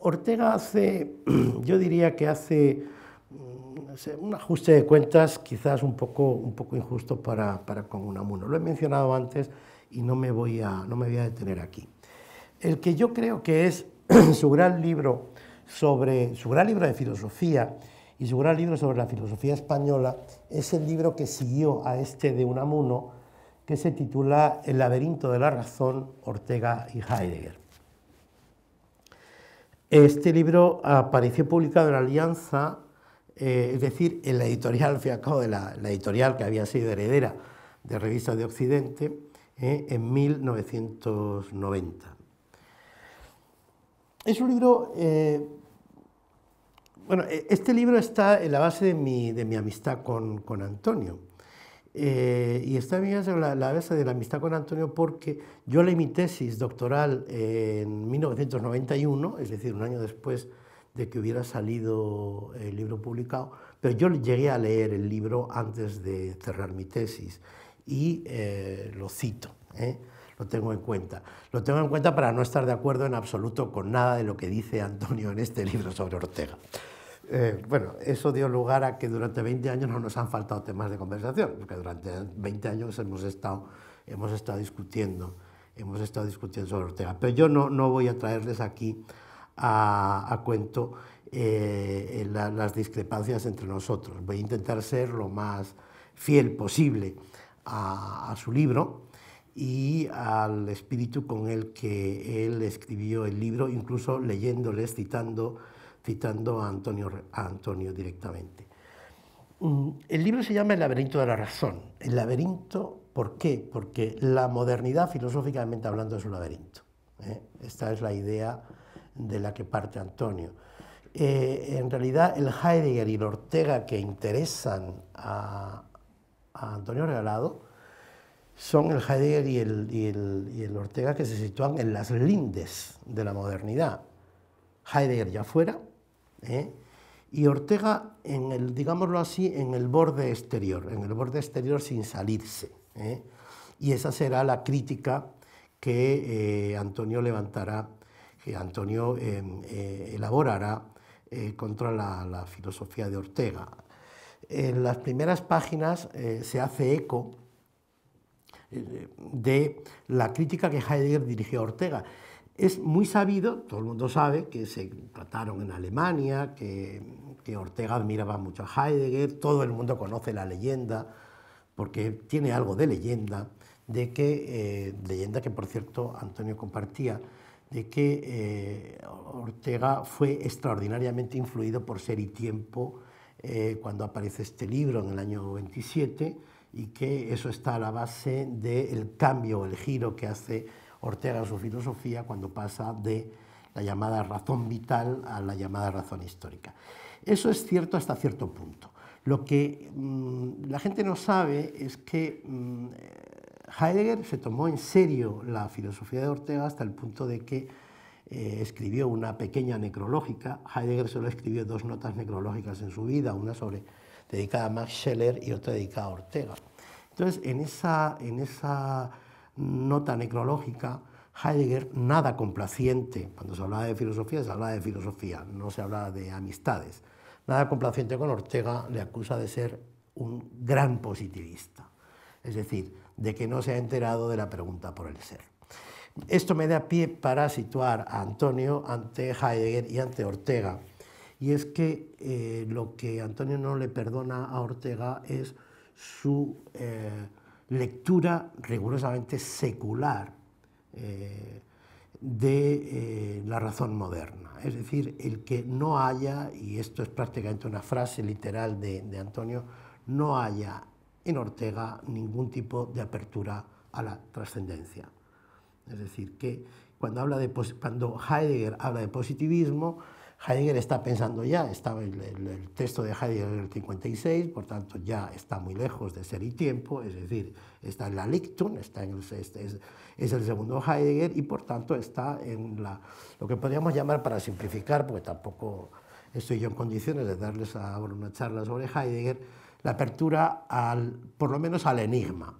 Ortega hace, [CLEARS THROAT] yo diría que hace mm, un ajuste de cuentas quizás un poco, un poco injusto para, para con Unamuno. Lo he mencionado antes y no me, voy a, no me voy a detener aquí. El que yo creo que es [CLEARS THROAT] su gran libro sobre su gran libro de filosofía y su gran libro sobre la filosofía española es el libro que siguió a este de Unamuno, que se titula El laberinto de la razón, Ortega y Heidegger. Este libro apareció publicado en Alianza, eh, es decir, en la editorial, de la, editorial que había sido heredera de revista de Occidente, eh, en 1990. Es un libro, eh, bueno, e-, este libro está en la base de mi, amistad con Antonio. Eh, y esta bien la, la base de la amistad con Antonio porque yo leí mi tesis doctoral en 1991, es decir, un año después de que hubiera salido el libro publicado, pero yo llegué a leer el libro antes de cerrar mi tesis y eh, lo cito, ¿eh? lo tengo en cuenta. Lo tengo en cuenta para no estar de acuerdo en absoluto con nada de lo que dice Antonio en este libro sobre Ortega. Eh, bueno, eso dio lugar a que durante 20 años no nos han faltado temas de conversación, porque durante 20 años hemos estado, hemos estado discutiendo, hemos estado discutiendo sobre Ortega. Pero yo no, no voy a traerles aquí a, a cuento eh, las discrepancias entre nosotros. Voy a intentar ser lo más fiel posible a, a su libro y al espíritu con el que él escribió el libro, incluso leyéndoles, citando citando a Antonio, Antonio directamente. Mm, el libro se llama El laberinto de la razón. El laberinto, ¿por qué? Porque la modernidad, filosóficamente hablando, es un laberinto. ¿eh? Esta es la idea de la que parte Antonio. Eh, en realidad, el Heidegger y el Ortega que interesan a, Antonio Regalado son el Heidegger y y, el, y el Ortega que se sitúan en las lindes de la modernidad. Heidegger ya fuera, ¿eh? y Ortega en el, digámoslo así, en el borde exterior, en el borde exterior sin salirse. ¿eh? Y esa será la crítica que eh, Antonio levantará, que Antonio em, elaborará contra la, la, filosofía de Ortega. En las primeras páginas se hace eco de la crítica que Heidegger dirigió a Ortega es muy sabido, todo el mundo sabe, que se trataron en Alemania, que, Ortega admiraba mucho a Heidegger, todo el mundo conoce la leyenda, porque tiene algo de leyenda, de que, eh, leyenda que por cierto Antonio compartía, de que eh, Ortega fue extraordinariamente influido por Ser y Tiempo eh, cuando aparece este libro en el año 27 y que eso está a la base del cambio, el giro que hace Ortega su filosofía cuando pasa de la llamada razón vital a la llamada razón histórica. Eso es cierto hasta cierto punto. Lo que mm, la gente no sabe es que mm, Heidegger se tomó en serio la filosofía de Ortega hasta el punto de que eh, escribió una pequeña necrológica. Heidegger solo escribió dos notas necrológicas en su vida, una sobre, dedicada a Max Scheler y otra dedicada a Ortega. Entonces, en esa, en esa nota necrológica, Heidegger nada complaciente, cuando se habla de filosofía, se hablaba de filosofía, no se habla de amistades, nada complaciente con Ortega, le acusa de ser un gran positivista, es decir, de que no se ha enterado de la pregunta por el ser. Esto me da pie para situar a Antonio ante Heidegger y ante Ortega, y es que eh, lo que Antonio no le perdona a Ortega es su... Eh, lectura rigurosamente secular eh, de eh, la razón moderna. Es decir, el que no haya, y esto es prácticamente una frase literal de, Antonio, no haya en Ortega ningún tipo de apertura a la trascendencia. Es decir, que cuando, cuando Heidegger habla de positivismo, Heidegger está pensando ya, estaba el, el, texto de Heidegger el 56, por tanto ya está muy lejos de ser y tiempo, es decir, está en la Lichtung, está en el, este, es, el segundo Heidegger y por tanto está en la, lo que podríamos llamar para simplificar, porque tampoco estoy yo en condiciones de darles ahora una charla sobre Heidegger, la apertura al, por lo menos al enigma.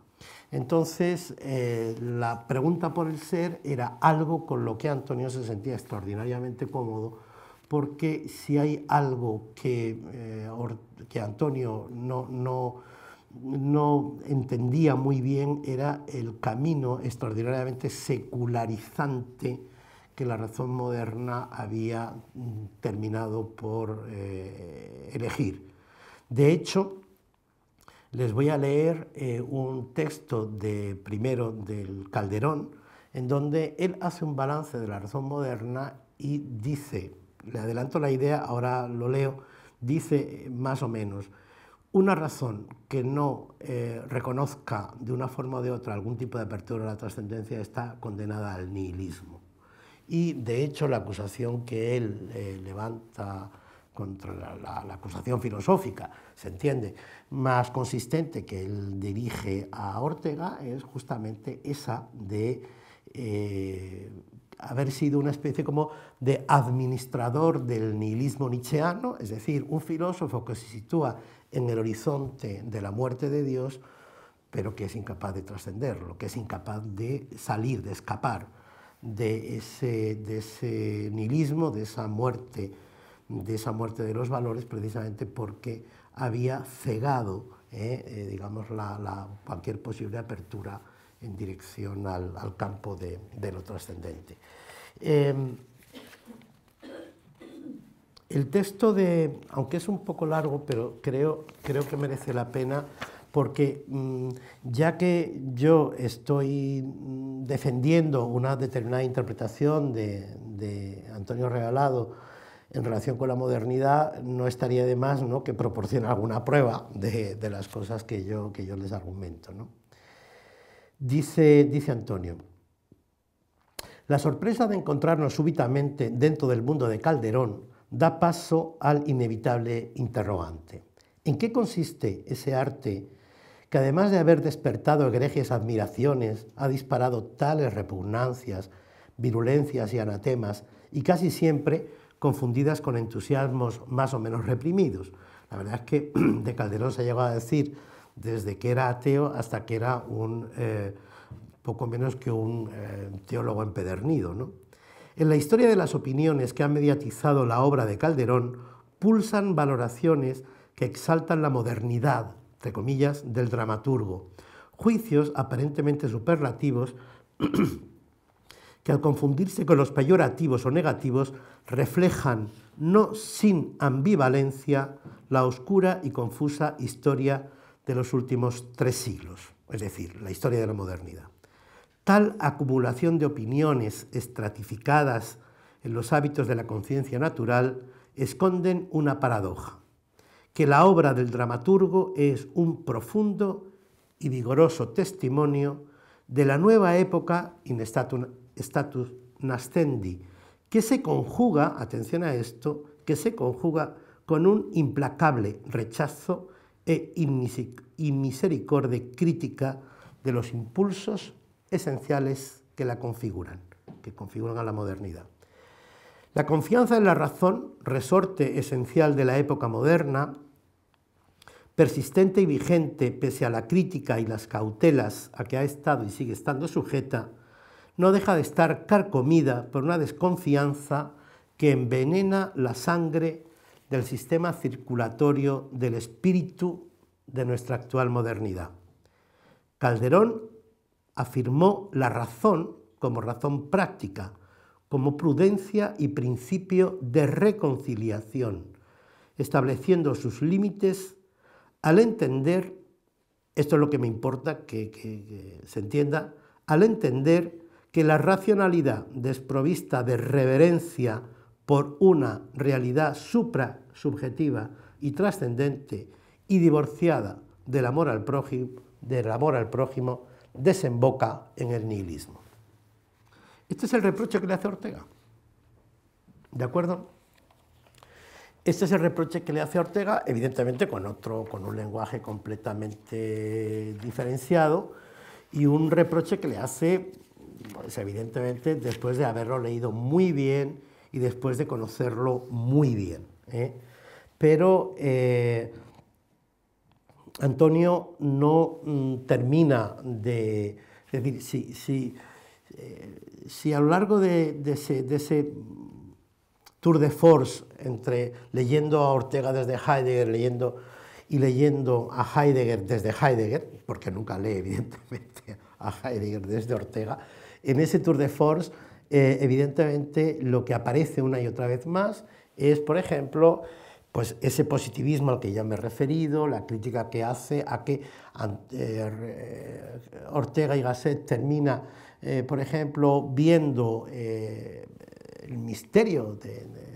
Entonces, eh, la pregunta por el ser era algo con lo que Antonio se sentía extraordinariamente cómodo porque si hay algo que, eh, Antonio no, entendía muy bien era el camino extraordinariamente secularizante que la razón moderna había mm, terminado por eh, elegir. De hecho, les voy a leer eh, un texto de primero del Calderón, en donde él hace un balance de la razón moderna y dice, le adelanto la idea, ahora lo leo, dice eh, más o menos, una razón que no eh, reconozca de una forma o de otra algún tipo de apertura a la trascendencia está condenada al nihilismo. Y de hecho la acusación que él eh, levanta contra la, acusación filosófica, se entiende, más consistente que él dirige a Ortega es justamente esa de haber sido una especie como de administrador del nihilismo nietzscheano, es decir, un filósofo que se sitúa en el horizonte de la muerte de Dios, pero que es incapaz de trascenderlo, que es incapaz de salir, de escapar de ese, nihilismo, de esa muerte, de esa muerte de los valores, precisamente porque había cegado, eh, eh, digamos, cualquier posible apertura en dirección al, campo de, lo trascendente. Em, el texto de, aunque es un poco largo, pero creo, que merece la pena, porque mm, ya que yo estoy mm, defendiendo una determinada interpretación de, Antonio Regalado en relación con la modernidad, no estaría de más que proporcione alguna prueba de, las cosas que yo, les argumento. dice Antonio. La sorpresa de encontrarnos súbitamente dentro del mundo de Calderón da paso al inevitable interrogante. ¿En qué consiste ese arte que además de haber despertado egregias admiraciones, ha disparado tales repugnancias, virulencias y anatemas, y casi siempre confundidas con entusiasmos más o menos reprimidos? La verdad es que [CLEARS THROAT] de Calderón se ha llegado a decir desde que era ateo hasta que era un... Eh, poco menos que un eh, teólogo empedernido. ¿no? En la historia de las opiniones que ha mediatizado la obra de Calderón, pulsan valoraciones que exaltan la modernidad, entre comillas, del dramaturgo, juicios aparentemente superlativos [CLEARS THROAT] que al confundirse con los peyorativos o negativos reflejan, no sin ambivalencia, la oscura y confusa historia de los últimos tres siglos, es decir, la historia de la modernidad. Tal acumulación de opiniones estratificadas en los hábitos de la conciencia natural esconden una paradoja, que la obra del dramaturgo es un profundo y vigoroso testimonio de la nueva época in status nascendi, que se conjuga, atención a esto, que se conjuga con un implacable rechazo e inmisericorde crítica de los impulsos esenciales que la configuran, que configuran a la modernidad. La confianza en la razón, resorte esencial de la época moderna, persistente y vigente pese a la crítica y las cautelas a que ha estado y sigue estando sujeta, no deja de estar carcomida por una desconfianza que envenena la sangre del sistema circulatorio del espíritu de nuestra actual modernidad. Calderón afirmó la razón como razón práctica, como prudencia y principio de reconciliación, estableciendo sus límites al entender, esto es lo que me importa que, se entienda, al entender que la racionalidad desprovista de reverencia por una realidad subjetiva y trascendente y divorciada del amor al prójimo desemboca en el nihilismo. Este es el reproche que le hace Ortega. ¿De acuerdo? Este es el reproche que le hace Ortega, evidentemente con otro, con un lenguaje completamente diferenciado y un reproche que le hace, pues, evidentemente, después de haberlo leído muy bien y después de conocerlo muy bien. ¿eh? Pero eh, Antonio no mm, termina de... Es decir, si, eh, si a lo largo de, ese, tour de force entre leyendo a Ortega desde Heidegger leyendo, y leyendo a Heidegger desde Heidegger, porque nunca lee [LAUGHS] evidentemente a Heidegger desde Ortega, en ese tour de force eh, evidentemente lo que aparece una y otra vez más es, por ejemplo, pues ese positivismo al que ya me he referido, la crítica que hace a que eh, Ortega y Gasset termina, eh, por ejemplo, viendo eh, el misterio de,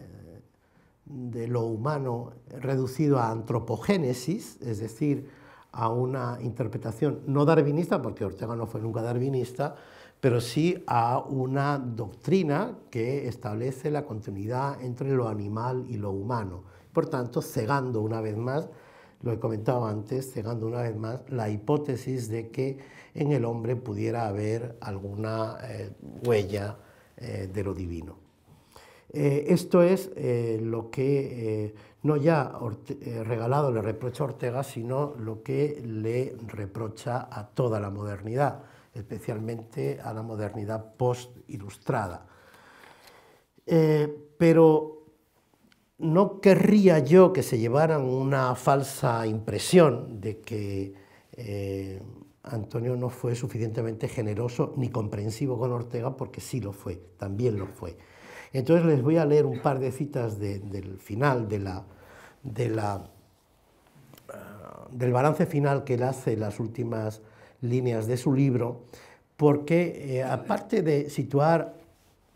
lo humano reducido a antropogénesis, es decir, a una interpretación no darwinista, porque Ortega no fue nunca darwinista, pero sí a una doctrina que establece la continuidad entre lo animal y lo humano por tanto, cegando una vez más, lo he comentado antes, cegando una vez más la hipótesis de que en el hombre pudiera haber alguna eh, huella eh, de lo divino. Eh, esto es lo que no ya regalado le reprocha a Ortega, sino lo que le reprocha a toda la modernidad, especialmente a la modernidad post-ilustrada. pero no querría yo que se llevaran una falsa impresión de que eh, Antonio no fue suficientemente generoso ni comprensivo con Ortega, porque sí lo fue, también lo fue. Entonces les voy a leer un par de citas del final de la, ah, del balance final que él hace en las últimas líneas de su libro, porque eh, aparte de situar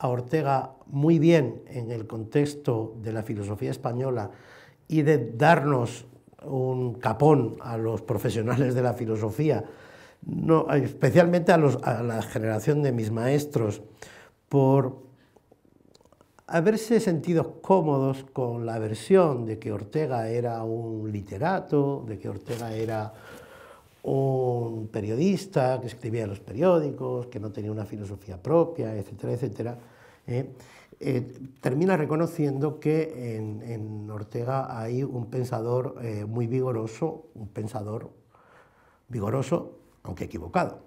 a Ortega muy bien en el contexto de la filosofía española y de darnos un capón a los profesionales de la filosofía, especialmente a, la generación de mis maestros, por haberse sentido cómodos con la versión de que Ortega era un literato, de que Ortega era un periodista que escribía en los periódicos, que no tenía una filosofía propia, etcétera, etcétera, ¿eh? Eh, termina reconociendo que en, Ortega hay un pensador eh, muy vigoroso, un pensador vigoroso, aunque equivocado.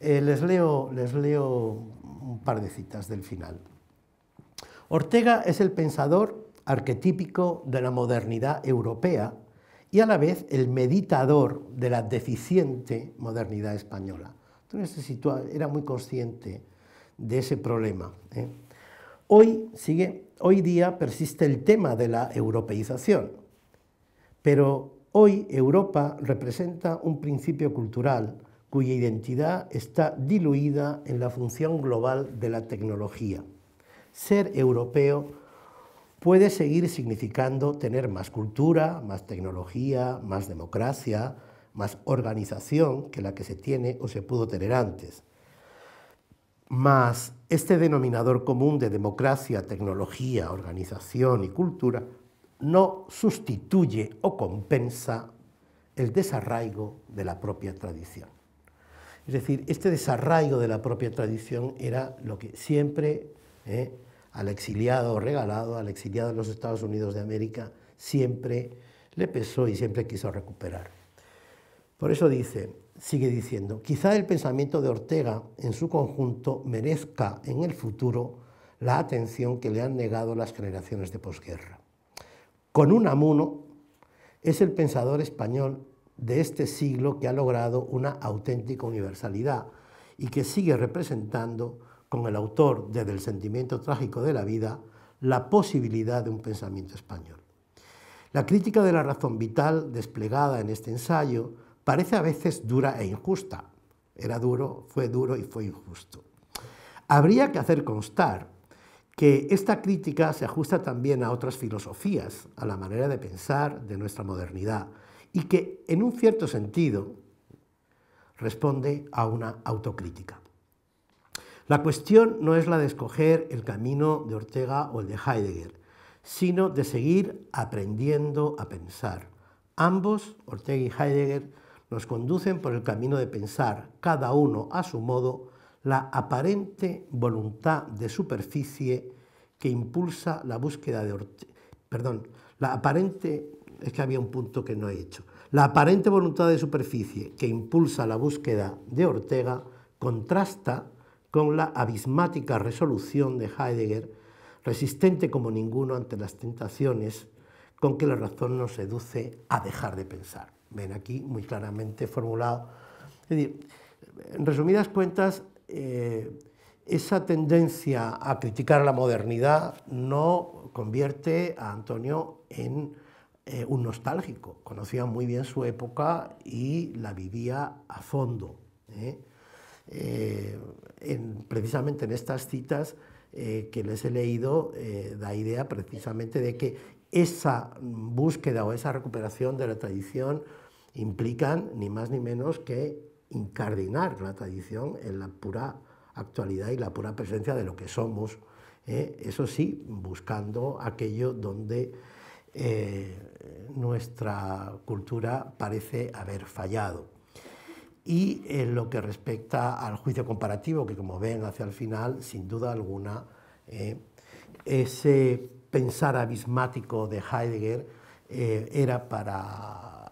les, leo, un par de citas del final. Ortega es el pensador arquetípico de la modernidad europea y a la vez el meditador de la deficiente modernidad española. Entonces era muy consciente de ese problema. ¿eh? hoy día persiste el tema de la europeización, pero hoy Europa representa un principio cultural cuya identidad está diluida en la función global de la tecnología. Ser europeo puede seguir significando tener más cultura, más tecnología, más democracia, más organización que la que se tiene o se pudo tener antes más este denominador común de democracia, tecnología, organización y cultura no sustituye o compensa el desarraigo de la propia tradición. Es decir, este desarraigo de la propia tradición era lo que siempre ¿eh? al exiliado regalado, al exiliado de los Estados Unidos de América, siempre le pesó y siempre quiso recuperar. Por eso dice, Sigue diciendo, quizá el pensamiento de Ortega en su conjunto merezca en el futuro la atención que le han negado las generaciones de posguerra. Con un amuno, es el pensador español de este siglo que ha logrado una auténtica universalidad y que sigue representando con el autor desde el sentimiento trágico de la vida la posibilidad de un pensamiento español. La crítica de la razón vital desplegada en este ensayo parece a veces dura e injusta. Era duro, fue duro y fue injusto. Habría que hacer constar que esta crítica se ajusta también a otras filosofías, a la manera de pensar de nuestra modernidad, y que en un cierto sentido responde a una autocrítica. La cuestión no es la de escoger el camino de Ortega o el de Heidegger, sino de seguir aprendiendo a pensar. Ambos, Ortega y Heidegger, nos conducen por el camino de pensar, cada uno a su modo, la aparente voluntad de superficie que impulsa la búsqueda de Ortega. Perdón, la aparente. Es que había un punto que no he hecho. La aparente voluntad de superficie que impulsa la búsqueda de Ortega contrasta con la abismática resolución de Heidegger, resistente como ninguno ante las tentaciones con que la razón nos seduce a dejar de pensar ven aquí muy claramente formulado. en resumidas cuentas, eh, esa tendencia a criticar la modernidad no convierte a Antonio en eh, un nostálgico. Conocía muy bien su época y la vivía a fondo. ¿eh? precisamente en estas citas que les he leído da idea precisamente de que esa búsqueda o esa recuperación de la tradición implican ni más ni menos que incardinar la tradición en la pura actualidad y la pura presencia de lo que somos, ¿eh? eso sí, buscando aquello donde eh, nuestra cultura parece haber fallado. Y en lo que respecta al juicio comparativo, que como ven hacia el final, sin duda alguna, eh, ese pensar abismático de Heidegger eh, era para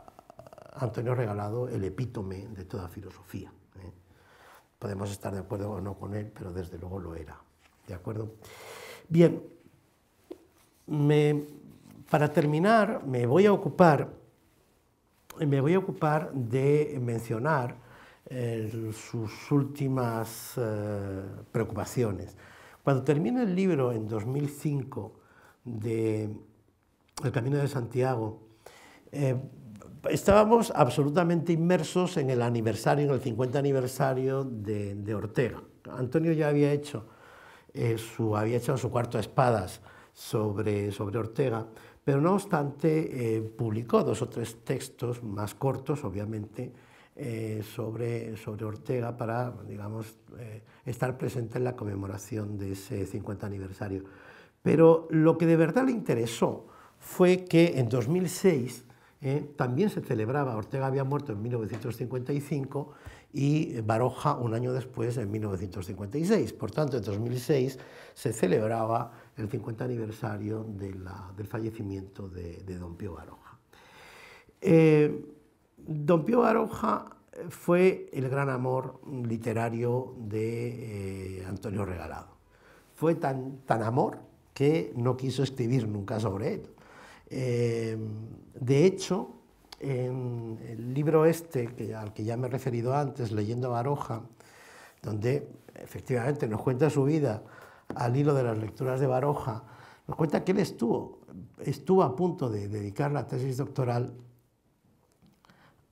Antonio Regalado el epítome de toda filosofía. ¿eh? Podemos estar de acuerdo o no con él, pero desde luego lo era. ¿De acuerdo? Bien, para terminar me voy a ocupar, me voy a ocupar de mencionar eh, sus últimas preocupaciones. Cuando termina el libro en 2005, de El Camino de Santiago, eh, estábamos absolutamente inmersos en el aniversario, en el 50 aniversario de, Ortega. Antonio ya había hecho, eh, su, había hecho su cuarto a espadas sobre, Ortega, pero no obstante eh, publicó dos o tres textos más cortos, obviamente, sobre, sobre Ortega para, digamos, estar presente en la conmemoración de ese 50 aniversario. Pero lo que de verdad le interesó fue que en 2006 eh, también se celebraba, Ortega había muerto en 1955 y Baroja un año después, en 1956. Por tanto, en 2006 se celebraba el 50 aniversario del fallecimiento de, don Pío Baroja. Eh, don Pío Baroja fue el gran amor literario de eh, Antonio Regalado. Fue tan, tan amor que no quiso escribir nunca sobre él. Em, de hecho, en el libro este, que, al que ya me he referido antes, Leyendo Baroja, donde efectivamente nos cuenta su vida al hilo de las lecturas de Baroja, nos cuenta que él estuvo, estuvo a punto de dedicar la tesis doctoral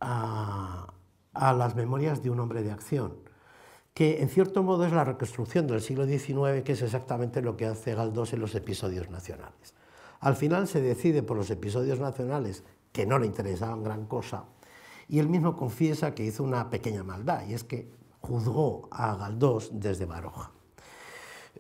a las memorias de un hombre de acción que en cierto modo es la reconstrucción del siglo XIX, que es exactamente lo que hace Galdós en los episodios nacionales. Al final se decide por los episodios nacionales, que no le interesaban gran cosa, y él mismo confiesa que hizo una pequeña maldad, y es que juzgó a Galdós desde Baroja.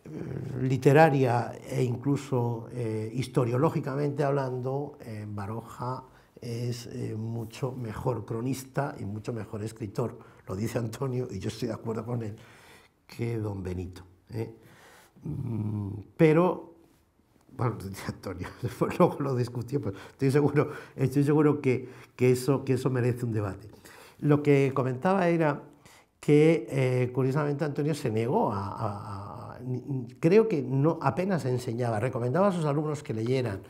Eh, literaria e incluso eh, historiológicamente hablando, eh, Baroja es mucho mejor cronista y mucho mejor escritor lo dice Antonio y yo estoy de acuerdo con él, que don Benito. ¿eh? Mm, pero, bueno, [LAUGHS] Antonio, [LAUGHS] luego lo discutió, pero estoy seguro, estoy seguro que, eso, que eso merece un debate. Lo que comentaba era que, eh, curiosamente, Antonio se negó a, creo que no, apenas enseñaba, recomendaba a sus alumnos que leyeran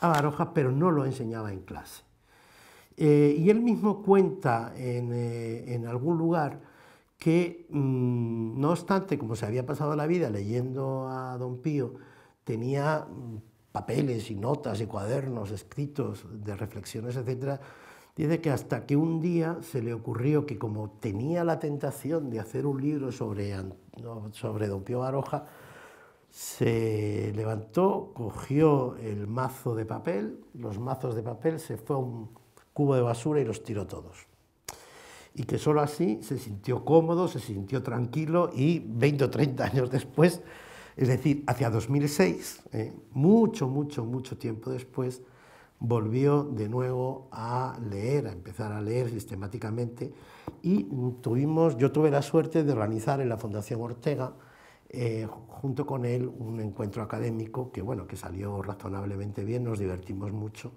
a Baroja, pero no lo enseñaba en clase. Eh, y él mismo cuenta en, eh, algún lugar que, mm, no obstante, como se había pasado la vida leyendo a don Pío, tenía mm, papeles y notas y cuadernos escritos de reflexiones, etc., dice que hasta que un día se le ocurrió que como tenía la tentación de hacer un libro sobre, sobre don Pío Baroja, se levantó, cogió el mazo de papel, los mazos de papel, se fue a un cubo de basura y los tiró todos. Y que solo así se sintió cómodo, se sintió tranquilo y 20 o 30 años después, es decir, hacia 2006, eh, mucho, mucho, mucho tiempo después, volvió de nuevo a leer, a empezar a leer sistemáticamente y tuvimos, yo tuve la suerte de organizar en la Fundación Ortega, eh, junto con él, un encuentro académico que, bueno, que salió razonablemente bien, nos divertimos mucho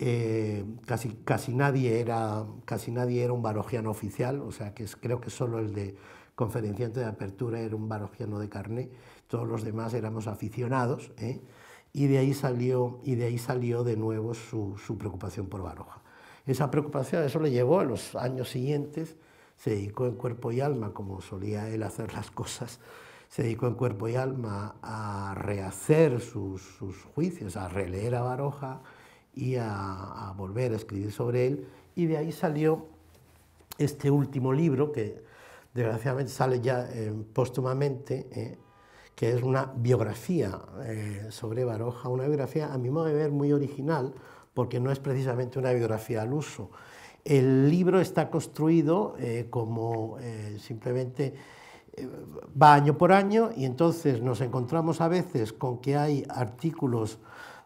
eh, casi, nadie era, un barojiano oficial, o sea, que creo que solo el de conferenciante de apertura era un barojiano de carné, todos los demás éramos aficionados, ¿eh? y, de ahí salió, y de ahí salió de nuevo su, preocupación por Baroja. Esa preocupación, eso le llevó a los años siguientes, se dedicó en cuerpo y alma, como solía él hacer las cosas, se dedicó en cuerpo y alma a rehacer sus juicios, a releer a Baroja, y a, volver a escribir sobre él. Y de ahí salió este último libro, que desgraciadamente sale ya eh, póstumamente, eh, que es una biografía eh, sobre Baroja, una biografía a mi modo de ver muy original, porque no es precisamente una biografía al uso. El libro está construido como simplemente va año por año y entonces nos encontramos a veces con que hay artículos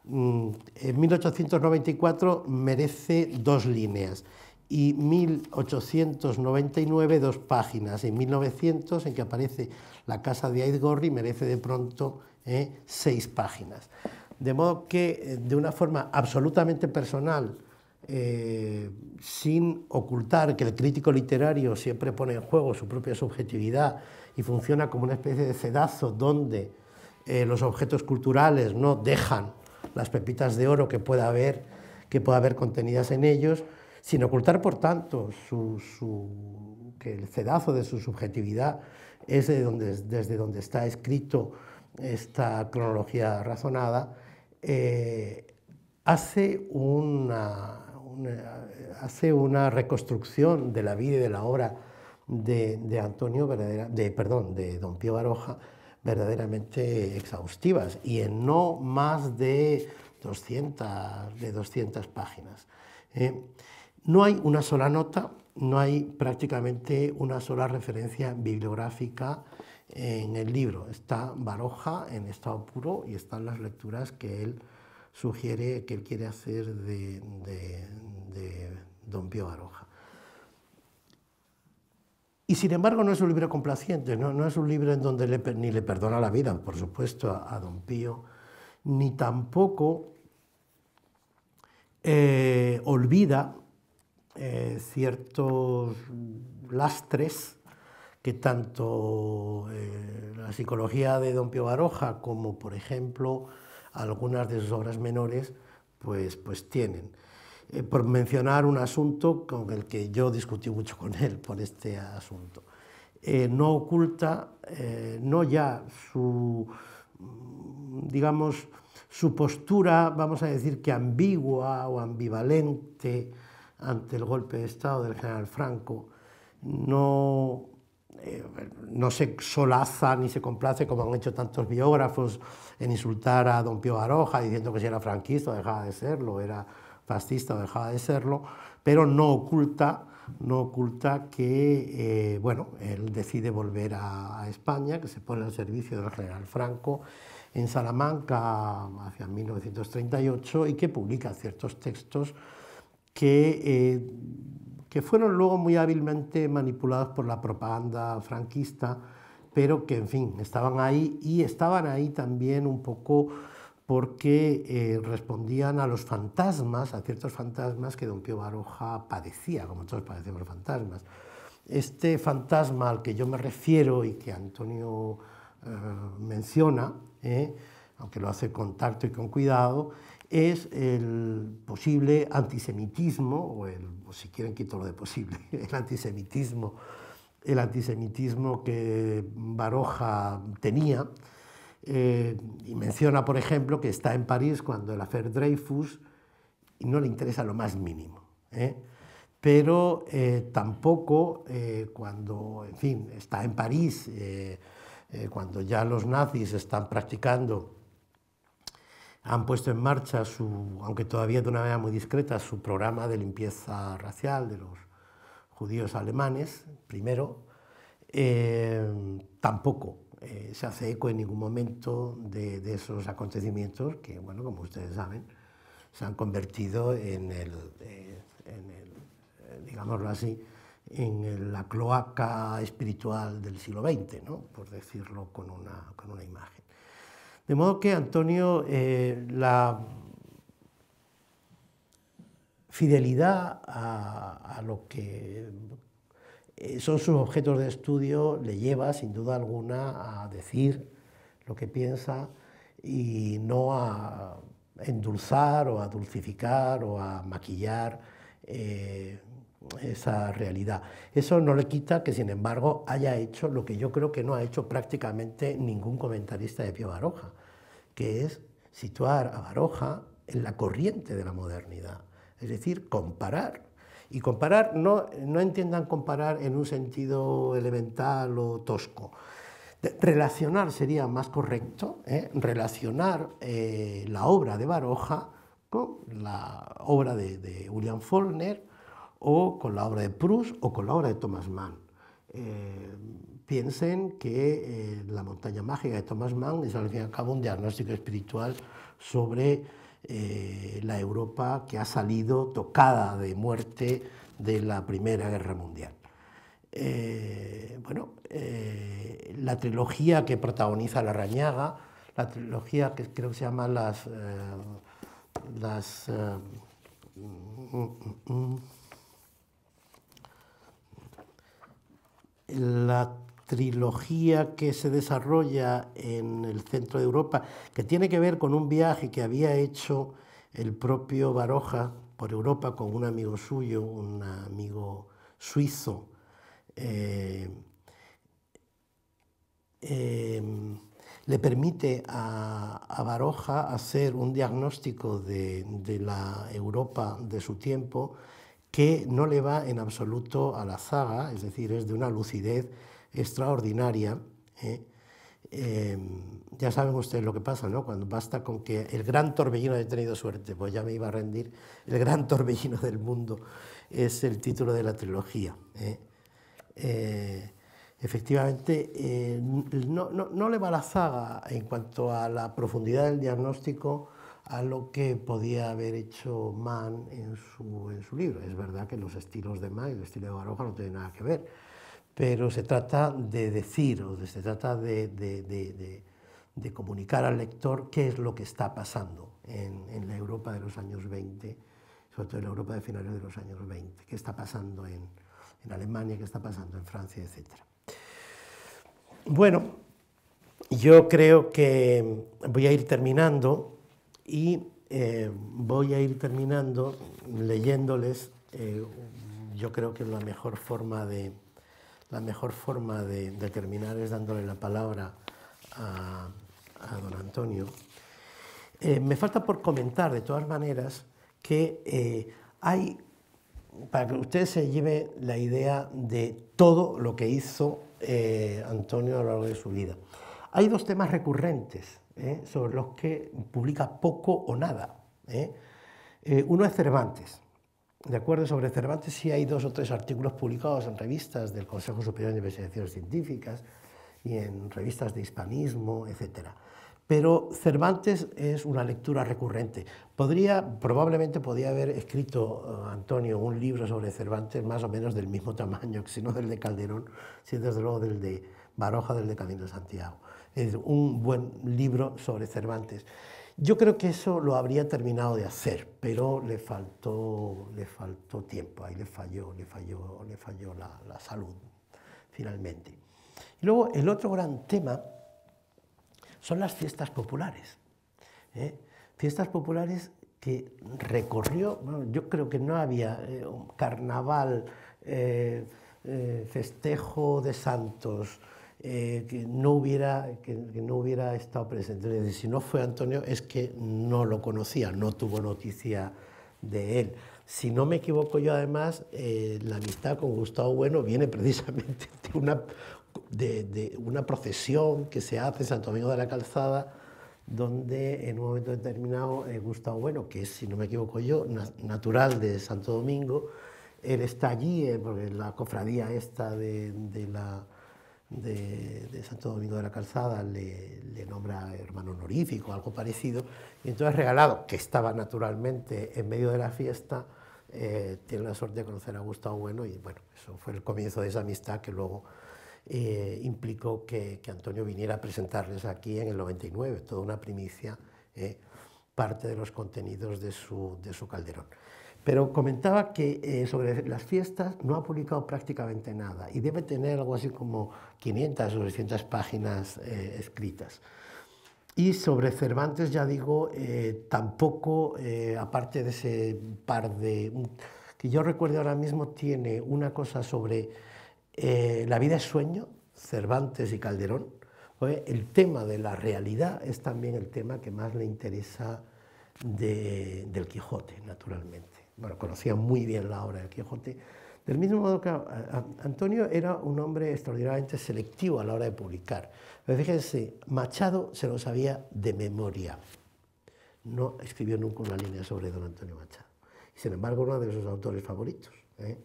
Mm, en 1894 merece dos líneas y 1899 dos páginas. En 1900, en que aparece La casa de Aizgorri, merece de pronto eh, seis páginas. De modo que, eh, de una forma absolutamente personal, eh, sin ocultar que el crítico literario siempre pone en juego su propia subjetividad y funciona como una especie de cedazo donde los objetos culturales no dejan las pepitas de oro que pueda haber, que pueda haber contenidas en ellos, sin ocultar, por tanto, su, que el cedazo de su subjetividad es desde donde está escrito esta cronología razonada, eh, hace, una, hace una reconstrucción de la vida y de la obra de, Antonio perdón, de Don Pío Baroja, verdaderamente exhaustivas y en no más de 200, de páginas. Eh, no hay una sola nota, no hay prácticamente una sola referencia bibliográfica en el libro. Está Baroja en estado puro y están las lecturas que él sugiere, que él quiere hacer de, de Don Pío Baroja. Y sin embargo no es un libro complaciente, no, es un libro en donde ni le perdona la vida, por supuesto, a, don Pío, ni tampoco eh, olvida eh, ciertos lastres que tanto eh, la psicología de don Pío Baroja como, por ejemplo, algunas de sus obras menores, pues, pues tienen. Eh, por mencionar un asunto con el que yo discutí mucho con él por este asunto. Eh, no oculta, eh, no ya su, mm, digamos, su postura, vamos a decir que ambigua o ambivalente ante el golpe de Estado del general Franco, no, no se solaza ni se complace como han hecho tantos biógrafos en insultar a don Pío Aroja diciendo que si era franquista dejaba de serlo, era fascista o dejaba de serlo, pero no oculta, no oculta que eh, bueno, él decide volver a, España, que se pone al servicio del general Franco en Salamanca hacia 1938 y que publica ciertos textos que, eh, que fueron luego muy hábilmente manipulados por la propaganda franquista, pero que en fin, estaban ahí y estaban ahí también un poco porque eh, respondían a los fantasmas, a ciertos fantasmas que don Pío Baroja padecía, como todos padecemos fantasmas. Este fantasma al que yo me refiero y que Antonio eh, menciona, eh, aunque lo hace con tacto y con cuidado, es el posible antisemitismo, o, el, si quieren quito lo de posible, [LAUGHS] el antisemitismo, el antisemitismo que Baroja tenía, eh, y menciona, por ejemplo, que está en París cuando el afer Dreyfus no le interesa lo más mínimo. ¿eh? Pero eh, tampoco cuando, en fin, está en París, cuando ya los nazis están practicando, han puesto en marcha su, aunque todavía de una manera muy discreta, su programa de limpieza racial de los judíos alemanes, primero, tampoco eh, se hace eco en ningún momento de, esos acontecimientos que, bueno, como ustedes saben, se han convertido en el, eh, eh, digámoslo así, en la cloaca espiritual del siglo XX, ¿no? por decirlo con una, con una imagen. De modo que, Antonio, la fidelidad a, lo que eh, son sus objetos de estudio, le lleva sin duda alguna a decir lo que piensa y no a endulzar o a dulcificar o a maquillar eh, esa realidad. Eso no le quita que, sin embargo, haya hecho lo que yo creo que no ha hecho prácticamente ningún comentarista de Pío Baroja, que es situar a Baroja en la corriente de la modernidad, es decir, comparar y comparar, no, no entiendan comparar en un sentido elemental o tosco. Relacionar sería más correcto, ¿eh? relacionar eh, la obra de Baroja con la obra de, de, William Faulkner o con la obra de Proust o con la obra de Thomas Mann. Eh, piensen que La montaña mágica de Thomas Mann es al fin y al cabo un diagnóstico espiritual sobre eh, la Europa que ha salido tocada de muerte de la Primera Guerra Mundial. Eh, bueno, eh, la trilogía que protagoniza La Rañaga, la trilogía que creo que se llama Las. las mm, mm, mm, trilogía que se desarrolla en el centro de Europa, que tiene que ver con un viaje que había hecho el propio Baroja por Europa con un amigo suyo, un amigo suizo. Eh, em, le permite a, Baroja hacer un diagnóstico de, de la Europa de su tiempo que no le va en absoluto a la zaga, es decir, es de una lucidez extraordinaria. ¿eh? Eh, ya saben ustedes lo que pasa, ¿no? Cuando basta con que el gran torbellino, haya tenido suerte, pues ya me iba a rendir, el gran torbellino del mundo es el título de la trilogía. ¿eh? efectivamente, no, le va la zaga en cuanto a la profundidad del diagnóstico a lo que podía haber hecho Mann en su, libro. Es verdad que los estilos de Mann y el estilo de Barroja no tienen nada que ver pero se trata de decir, o se trata de, comunicar al lector qué es lo que está pasando en, la Europa de los años 20, sobre todo en la Europa de finales de los años 20, qué está pasando en, Alemania, qué está pasando en Francia, etc. Bueno, yo creo que voy a ir terminando y eh, voy a ir terminando leyéndoles, eh, yo creo que es la mejor forma de la mejor forma de, terminar es dándole la palabra a, don Antonio. Eh, me falta por comentar, de todas maneras, que eh, hay, para que usted se lleve la idea de todo lo que hizo eh, Antonio a lo largo de su vida. Hay dos temas recurrentes sobre los que publica poco o nada. uno es Cervantes de acuerdo, sobre Cervantes sí hay dos o tres artículos publicados en revistas del Consejo Superior de Investigaciones Científicas y en revistas de hispanismo, etc. Pero Cervantes es una lectura recurrente. probablemente podría haber escrito, eh, Antonio, un libro sobre Cervantes más o menos del mismo tamaño, [LAUGHS] si no del de Calderón, si desde luego del de Baroja, del de Camino de Santiago. Es un buen libro sobre Cervantes. Yo creo que eso lo habría terminado de hacer, pero le faltó, le faltó tiempo, ahí le falló, le falló, le falló la, salud, finalmente. Y luego el otro gran tema son las fiestas populares. ¿eh? Fiestas populares que recorrió, bueno, yo creo que no había eh, carnaval, eh, festejo de santos, eh, que, no hubiera, que, no hubiera estado presente. si no fue Antonio es que no lo conocía, no tuvo noticia de él. Si no me equivoco yo, además, eh, la amistad con Gustavo Bueno viene [LAUGHS] precisamente de una, de, una procesión que se hace en Santo Domingo de la Calzada, donde en un momento determinado eh, Gustavo Bueno, que es, si no me equivoco yo, natural de Santo Domingo, él está allí, porque la cofradía esta de, de la de, Santo Domingo de la Calzada le, nombra hermano honorífico, algo parecido, y entonces Regalado, que estaba naturalmente en medio de la fiesta, eh, tiene la suerte de conocer a Gustavo Bueno y bueno, eso fue el comienzo de esa amistad que luego eh, implicó que, que, Antonio viniera a presentarles aquí en el 99, toda una primicia, eh, parte de los contenidos de su, Calderón. Pero comentaba que sobre las fiestas no ha publicado prácticamente nada y debe tener algo así como 500 o 600 páginas eh, escritas. Y sobre Cervantes, ya digo, eh, tampoco, eh, aparte de ese par de... que yo recuerdo ahora mismo, tiene una cosa sobre la vida es sueño, Cervantes y Calderón. El tema de la realidad es también el tema que más le interesa del Quijote, naturalmente. Bueno, conocía muy bien la obra del Quijote, del mismo modo que ah, ah, Antonio era un hombre extraordinariamente selectivo a la hora de publicar. fíjense, Machado se lo sabía de memoria. No escribió nunca una línea sobre don Antonio Machado. Sin embargo, uno de sus autores favoritos. ¿eh?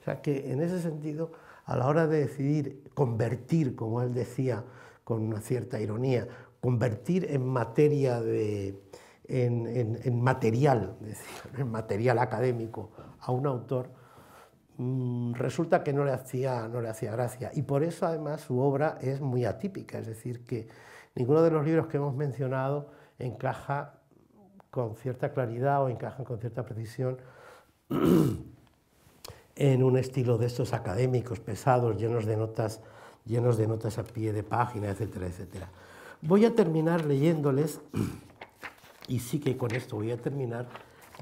O sea que en ese sentido, a la hora de decidir convertir, como él decía con una cierta ironía, convertir en materia de, en, en, material, en material académico a un autor, Mm, resulta que no le, hacía, no le hacía gracia. Y por eso además su obra es muy atípica, es decir, que ninguno de los libros que hemos mencionado encaja con cierta claridad o encaja con cierta precisión [CLEARS THROAT] en un estilo de estos académicos pesados, llenos de notas, llenos de notas a pie de página, etcétera, etcétera. Voy a terminar leyéndoles, [CLEARS THROAT] y sí que con esto voy a terminar,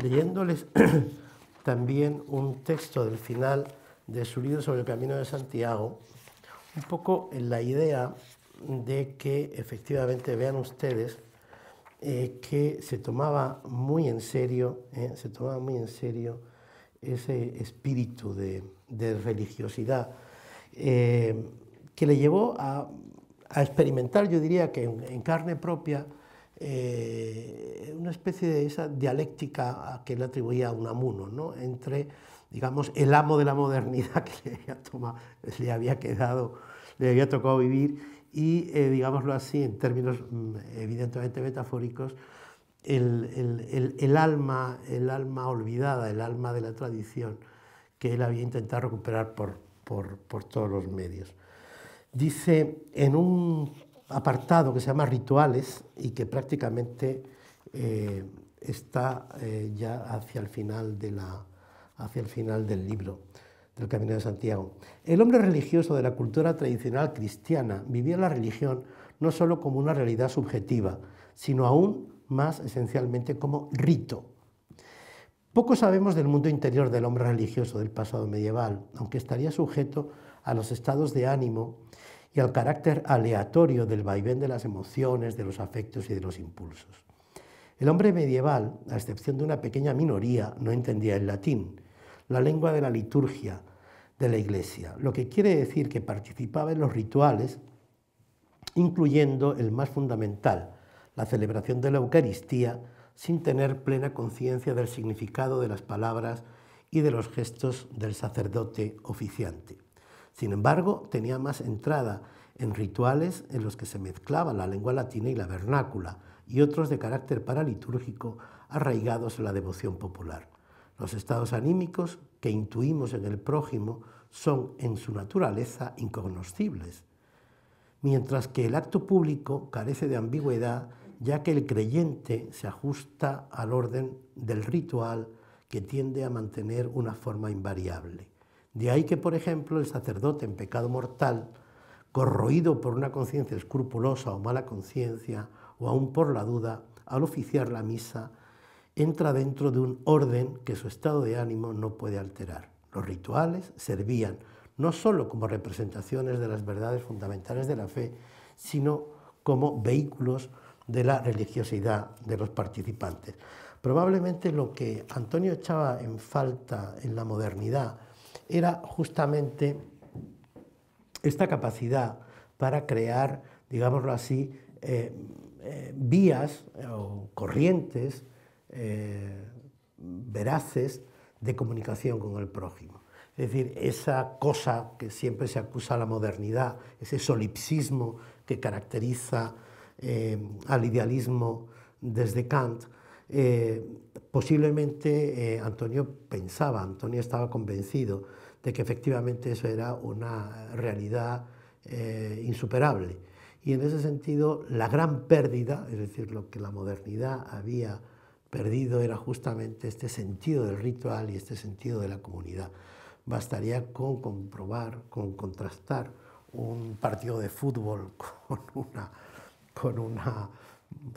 leyéndoles [CLEARS THROAT] también un texto del final de su libro sobre el Camino de Santiago, un poco en la idea de que efectivamente vean ustedes eh, que se tomaba muy en serio, eh, se muy en serio ese espíritu de, religiosidad eh, que le llevó a, experimentar, yo diría que en carne propia, eh, una especie de esa dialéctica que le atribuía a Unamuno, ¿no? entre digamos, el amo de la modernidad [LAUGHS] que le había, le había quedado, le había tocado vivir, y, eh, digámoslo así, en términos mm, evidentemente metafóricos, el, alma, el alma olvidada, el alma de la tradición que él había intentado recuperar por, por, por todos los medios. Dice, en un apartado que se llama Rituales y que prácticamente eh, está eh, ya hacia el, final de la, hacia el final del libro, del Camino de Santiago. El hombre religioso de la cultura tradicional cristiana vivía la religión no sólo como una realidad subjetiva, sino aún más esencialmente como rito. Poco sabemos del mundo interior del hombre religioso del pasado medieval, aunque estaría sujeto a los estados de ánimo y al carácter aleatorio del vaivén de las emociones, de los afectos y de los impulsos. El hombre medieval, a excepción de una pequeña minoría, no entendía el latín, la lengua de la liturgia de la iglesia, lo que quiere decir que participaba en los rituales, incluyendo el más fundamental, la celebración de la Eucaristía, sin tener plena conciencia del significado de las palabras y de los gestos del sacerdote oficiante. Sin embargo, tenía más entrada en rituales en los que se mezclaba la lengua latina y la vernácula, y otros de carácter paralitúrgico arraigados en la devoción popular. Los estados anímicos que intuimos en el prójimo son en su naturaleza incognoscibles, mientras que el acto público carece de ambigüedad ya que el creyente se ajusta al orden del ritual que tiende a mantener una forma invariable. De ahí que, por ejemplo, el sacerdote en pecado mortal, corroído por una conciencia escrupulosa o mala conciencia, o aún por la duda, al oficiar la misa, entra dentro de un orden que su estado de ánimo no puede alterar. Los rituales servían no sólo como representaciones de las verdades fundamentales de la fe, sino como vehículos de la religiosidad de los participantes. Probablemente lo que Antonio echaba en falta en la modernidad era justamente esta capacidad para crear, digámoslo así, eh, eh, vías eh, o corrientes veraces de comunicación con el prójimo. Es decir, esa cosa que siempre se acusa a la modernidad, ese solipsismo que caracteriza al idealismo desde Kant, Posiblemente eh, Antonio pensaba, Antonio estaba convencido de que efectivamente eso era una realidad eh, insuperable. Y en ese sentido, la gran pérdida, es decir, lo que la modernidad había perdido era justamente este sentido del ritual y este sentido de la comunidad. Bastaría con comprobar, con contrastar un partido de fútbol con [LAUGHS] con una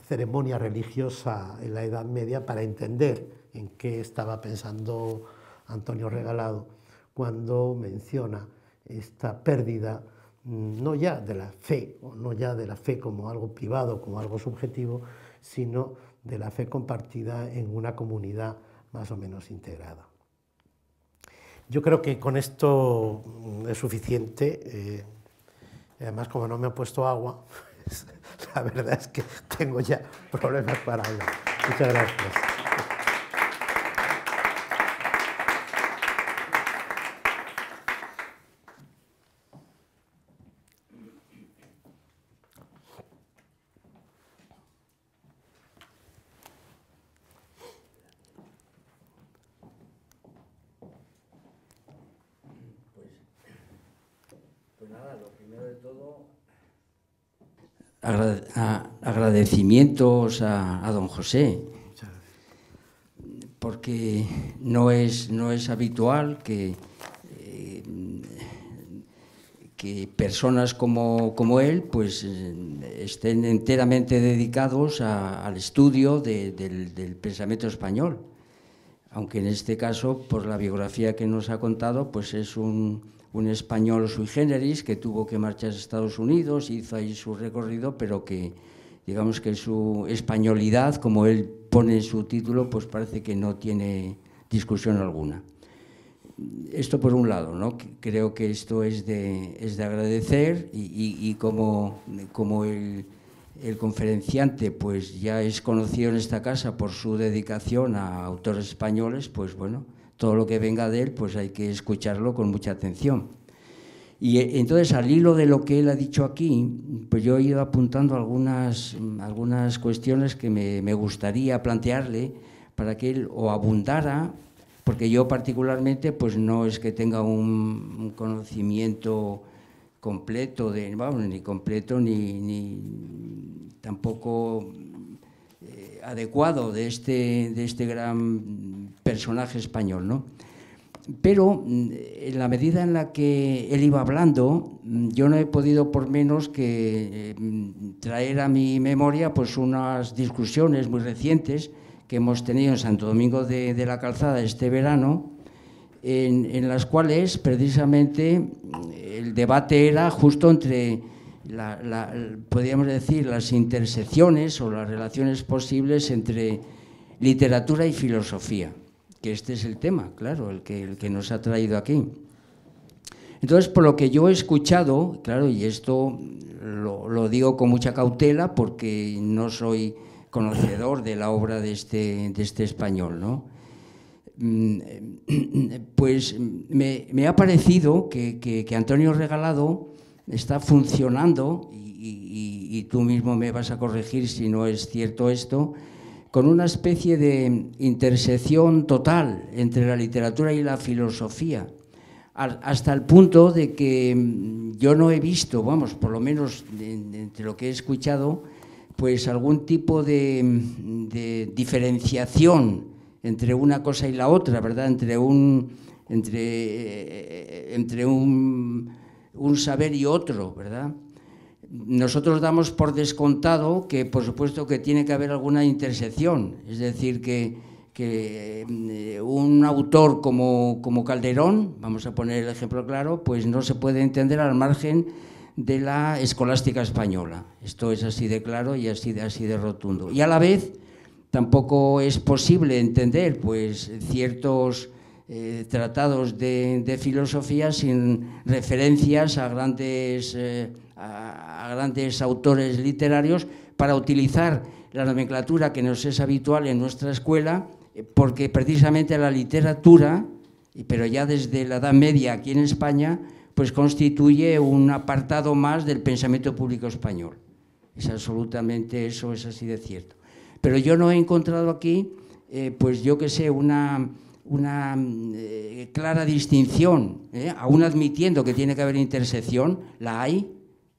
ceremonia religiosa en la Edad Media para entender en qué estaba pensando Antonio Regalado cuando menciona esta pérdida mm, no ya de la fe, o no ya de la fe como algo privado, como algo subjetivo, sino de la fe compartida en una comunidad más o menos integrada. Yo creo que con esto mm, es suficiente. Eh, además, como no me ha puesto agua, [LAUGHS] la verdad es que tengo ya problemas para hablar. Muchas gracias. a, don José, porque no es, no es habitual que, eh, que personas como, como, él pues, eh, estén enteramente dedicados al estudio del, pensamiento español. Aunque en este caso, por la biografía que nos ha contado, pues es un, un español sui generis que tuvo que marcharse a Estados Unidos, hizo ahí su recorrido, pero que digamos que su españolidad, como él pone en su título, pues parece que no tiene discusión alguna. Esto por un lado, ¿no? creo que esto es de, agradecer y, como, el, el, conferenciante pues ya es conocido en esta casa por su dedicación a autores españoles, pues bueno, todo lo que venga de él pues hay que escucharlo con mucha atención. Y eh, entonces, al hilo de lo que él ha dicho aquí, pues yo he ido apuntando algunas, algunas cuestiones que me, gustaría plantearle para que él o abundara, porque yo particularmente pues no es que tenga un, conocimiento completo, de, ni completo ni, ni tampoco eh, adecuado de este, de este gran personaje español, ¿no? pero mm, en la medida en la que él iba hablando, mm, yo no he podido por menos que eh, mm, traer a mi memoria pues unas discusiones muy recientes que hemos tenido en Santo Domingo de, la Calzada este verano, en, las cuales precisamente el debate era justo entre, podríamos decir, las intersecciones o las relaciones posibles entre literatura y filosofía que este es el tema, claro, el que, el que nos ha traído aquí. Entonces, por lo que yo he escuchado, claro, y esto lo, digo con mucha cautela porque no soy conocedor de la obra de este, este español, ¿no? Mm, [CLEARS THROAT] pues me, ha parecido que, Antonio Regalado está funcionando, y tú mismo me vas a corregir si no es cierto esto, con una especie de intersección total entre la literatura y la filosofía, hasta el punto de que mm, yo no he visto, vamos, por lo menos entre lo que he escuchado, pues algún tipo mm, de, diferenciación entre una cosa y la otra, ¿verdad? Entre un, entre, eh, eh, eh, un saber y otro, ¿verdad? Nosotros damos por descontado que, por supuesto, que tiene que haber alguna intersección, es decir, que, eh, un autor como, Calderón, vamos a poner el ejemplo claro, pues no se puede entender al margen de la escolástica española. Esto es así de claro y así de, rotundo. Y a la vez tampoco es posible entender pues, ciertos eh, tratados de, filosofía sin referencias a grandes... Eh, a, grandes autores literarios para utilizar la nomenclatura que nos es habitual en nuestra escuela, eh, porque precisamente la literatura, pero ya desde la Edad Media aquí en España, pues constituye un apartado más del pensamiento público español. Es absolutamente eso, es así de cierto. Pero yo no he encontrado aquí, eh, pues yo que sé, una, una eh, clara distinción, aún admitiendo que tiene que haber intersección, la hay,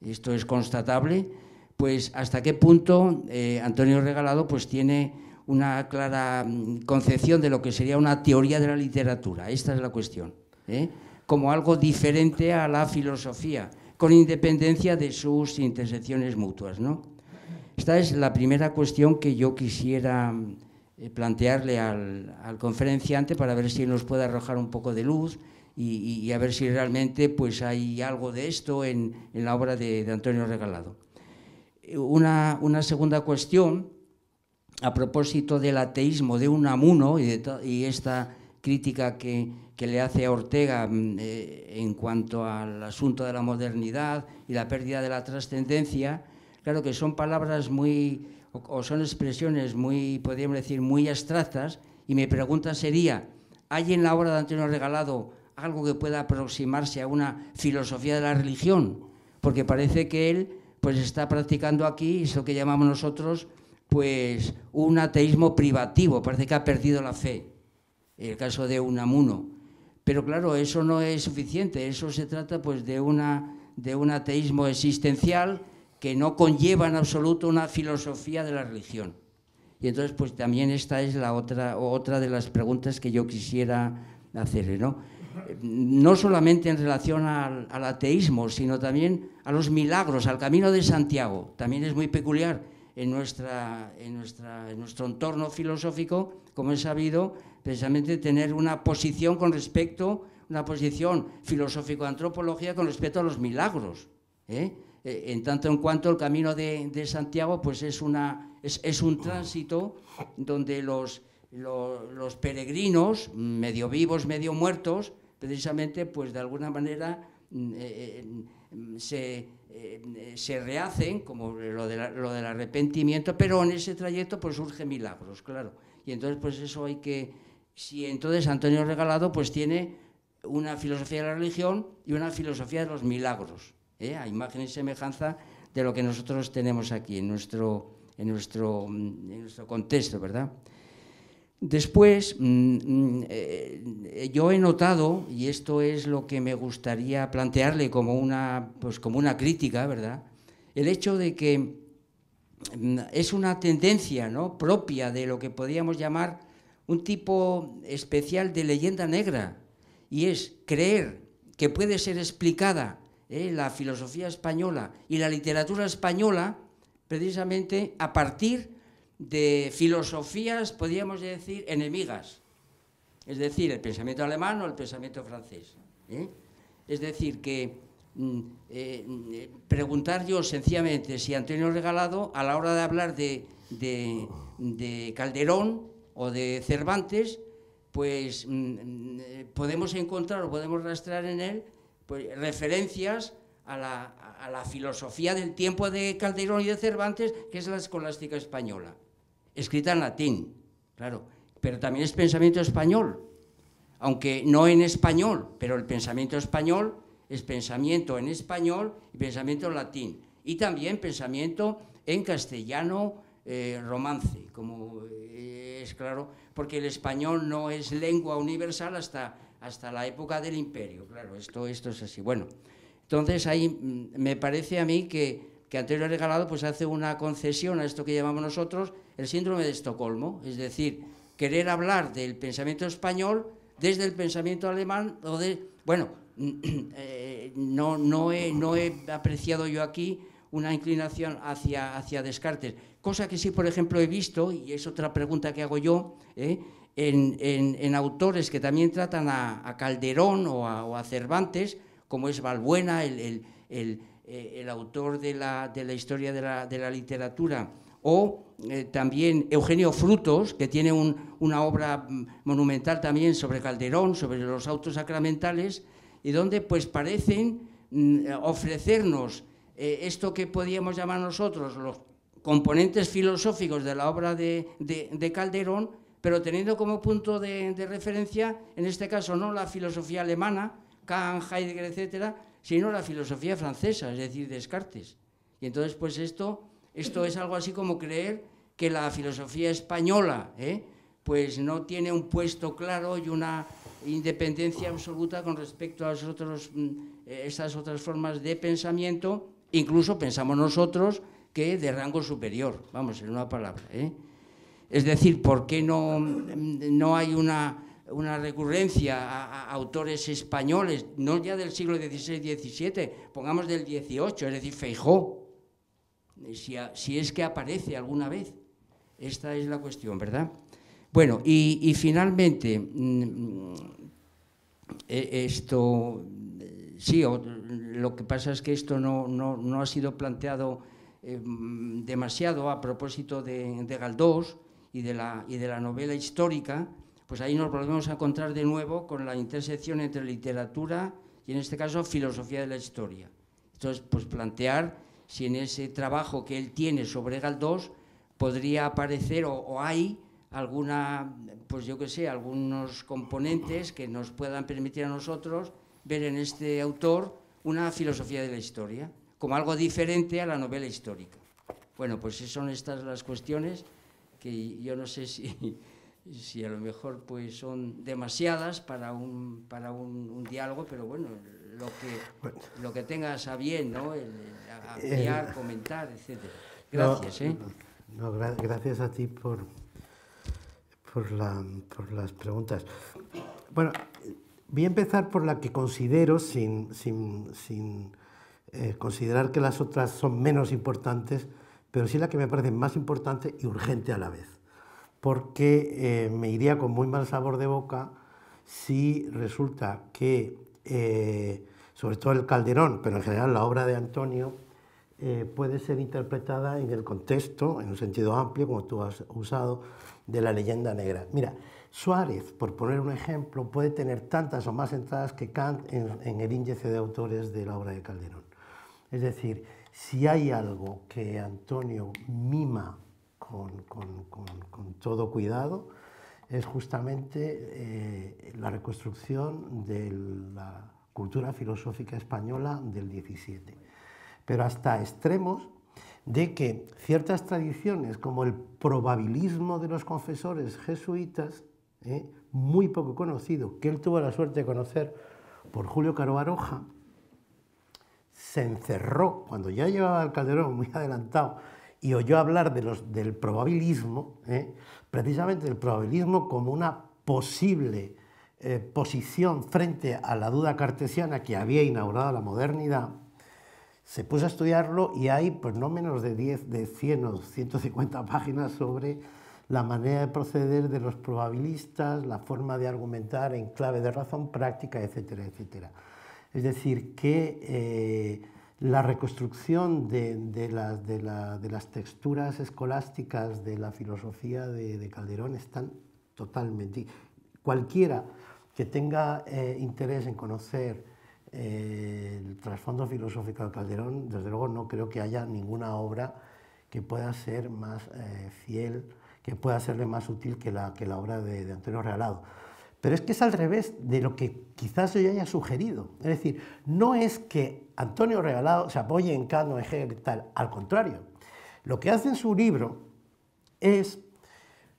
esto es constatable, pues hasta qué punto eh, Antonio Regalado pues tiene una clara mm, concepción de lo que sería una teoría de la literatura. Esta es la cuestión. ¿eh? Como algo diferente a la filosofía, con independencia de sus intersecciones mutuas. Esta es la primera cuestión que yo quisiera mm, eh, plantearle al, al, conferenciante para ver si nos puede arrojar un poco de luz y, a ver si realmente pues, hay algo de esto en, en la obra de, Antonio Regalado. Eh, una, una, segunda cuestión, a propósito del ateísmo de Unamuno y, y esta crítica que, que, le hace a Ortega mm, eh, en cuanto al asunto de la modernidad y la pérdida de la trascendencia, claro que son palabras muy, o, o son expresiones muy, podríamos decir, muy abstractas, y mi pregunta sería, ¿hay en la obra de Antonio Regalado algo que pueda aproximarse a una filosofía de la religión, porque parece que él pues está practicando aquí eso que llamamos nosotros pues un ateísmo privativo, parece que ha perdido la fe, en el caso de Unamuno. Pero claro, eso no es suficiente, eso se trata pues de, una, de un ateísmo existencial que no conlleva en absoluto una filosofía de la religión. Y entonces pues también esta es la otra, otra de las preguntas que yo quisiera hacerle, ¿no? no solamente en relación al, ateísmo, sino también a los milagros, al camino de Santiago. También es muy peculiar en, nuestra, en, nuestra, nuestro entorno filosófico, como es sabido, precisamente tener una posición con respecto, una posición filosófico antropología con respecto a los milagros. ¿eh? Eh, en tanto en cuanto el camino de, Santiago pues es, una, es un tránsito donde los los peregrinos, medio vivos, medio muertos, precisamente, pues de alguna manera mm, eh, eh, se, eh, se, rehacen, como lo, del arrepentimiento, pero en ese trayecto pues surgen milagros, claro. Y entonces pues eso hay que... Si entonces Antonio Regalado pues tiene una filosofía de la religión y una filosofía de los milagros, a imagen y semejanza de lo que nosotros tenemos aquí en nuestro, en nuestro mm, contexto, ¿verdad? Después, mm, mm, eh, yo he notado, y esto es lo que me gustaría plantearle como una, pues como una crítica, ¿verdad? El hecho de que mm, es una tendencia ¿no? propia de lo que podríamos llamar un tipo especial de leyenda negra, y es creer que puede ser explicada ¿eh? la filosofía española y la literatura española precisamente a partir de de filosofías, podríamos decir, enemigas. Es decir, el pensamiento alemán o el pensamiento francés. ¿eh? Es decir, que mm, eh, mm, preguntar yo sencillamente si Antonio Regalado, a la hora de hablar de, de, Calderón o de Cervantes, pues mm, podemos encontrar o podemos rastrear en él pues, referencias a la, a la, filosofía del tiempo de Calderón y de Cervantes, que es la escolástica española escrita en latín, claro, pero también es pensamiento español, aunque no en español, pero el pensamiento español es pensamiento en español y pensamiento en latín, y también pensamiento en castellano eh, romance, como eh, es claro, porque el español no es lengua universal hasta, hasta la época del imperio, claro, esto, esto es así. Bueno, entonces ahí mm, me parece a mí que, que Antonio Regalado pues hace una concesión a esto que llamamos nosotros el síndrome de Estocolmo, es decir, querer hablar del pensamiento español desde el pensamiento alemán o de... Bueno, [CLEARS THROAT] eh, no, no, he, no he apreciado yo aquí una inclinación hacia, hacia Descartes, cosa que sí, por ejemplo, he visto, y es otra pregunta que hago yo, ¿eh? en, autores que también tratan a, Calderón o a, Cervantes, como es Valbuena, eh, el, autor de la, de la historia de la, de la literatura o eh, también Eugenio Frutos, que tiene una obra monumental también sobre Calderón, sobre los autos sacramentales, y donde pues parecen mm, ofrecernos eh, esto que podíamos llamar nosotros los componentes filosóficos de la obra de, Calderón, pero teniendo como punto de, referencia, en este caso no la filosofía alemana, Kant, Heidegger, etcétera, sino la filosofía francesa, es decir, Descartes. Y entonces, pues esto esto es algo así como creer que la filosofía española ¿eh? pues no tiene un puesto claro y una independencia absoluta con respecto a otros, mm, eh, estas otras formas de pensamiento. Incluso pensamos nosotros que de rango superior, vamos, en una palabra. ¿eh? Es decir, ¿por qué no, mm, hay una, recurrencia a, autores españoles, no ya del siglo XVI-XVII, pongamos del XVIII, es decir, Feijó, si, es que aparece alguna vez. Esta es la cuestión, ¿verdad? Bueno, y, finalmente, mm, e, esto, sí, lo que pasa es que esto no, ha sido planteado eh, demasiado a propósito de, de Galdós y de, la, y de la novela histórica, pues ahí nos volvemos a encontrar de nuevo con la intersección entre literatura y en este caso filosofía de la historia. Entonces, pues plantear si en ese trabajo que él tiene sobre Galdós podría aparecer o, hay alguna, pues yo que sé, algunos componentes que nos puedan permitir a nosotros ver en este autor una filosofía de la historia, como algo diferente a la novela histórica. Bueno, pues son estas las cuestiones que yo no sé si, [LAUGHS] si a lo mejor pues son demasiadas para un, para un diálogo, pero bueno, lo que, lo que tengas a bien, ¿no? comentar, etc. Gracias, ¿eh? gracias a ti por, por, por las preguntas. Bueno, voy a empezar por la que considero, sin, sin, eh, considerar que las otras son menos importantes, pero sí la que me parece más importante y urgente a la vez, porque eh, me iría con muy mal sabor de boca si resulta que eh, sobre todo el Calderón, pero en general la obra de Antonio, eh, puede ser interpretada en el contexto, en un sentido amplio, como tú has usado, de la leyenda negra. Mira, Suárez, por poner un ejemplo, puede tener tantas o más entradas que Kant en, el índice de autores de la obra de Calderón. Es decir, si hay algo que Antonio mima con todo cuidado, es justamente eh, la reconstrucción de la cultura filosófica española del 17, pero hasta extremos de que ciertas tradiciones como el probabilismo de los confesores jesuitas, ¿eh? muy poco conocido, que él tuvo la suerte de conocer por Julio Caro Baroja, se encerró cuando ya llevaba el Calderón muy [LAUGHS] adelantado y oyó hablar de los, del probabilismo, ¿eh? precisamente el probabilismo como una posible eh, posición frente a la duda cartesiana que había inaugurado la modernidad, se puso a estudiarlo y hay pues no menos de 10, de 100 o 150 [LAUGHS] páginas sobre la manera de proceder de los probabilistas, la forma de argumentar en clave de razón práctica, etcétera, etcétera. Es decir, que... Eh, la reconstrucción de, las texturas escolásticas de la filosofía de, Calderón están totalmente. Cualquiera que tenga eh, interés en conocer eh, el trasfondo filosófico de Calderón, desde luego no creo que haya ninguna obra que pueda ser más eh, fiel, que pueda serle más útil que la, que la obra de, Antonio Realado. Pero es que es al revés de lo que quizás yo haya sugerido. Es decir, no es que Antonio Regalado se apoye en o en Hegel, tal. Al contrario, lo que hace en su libro es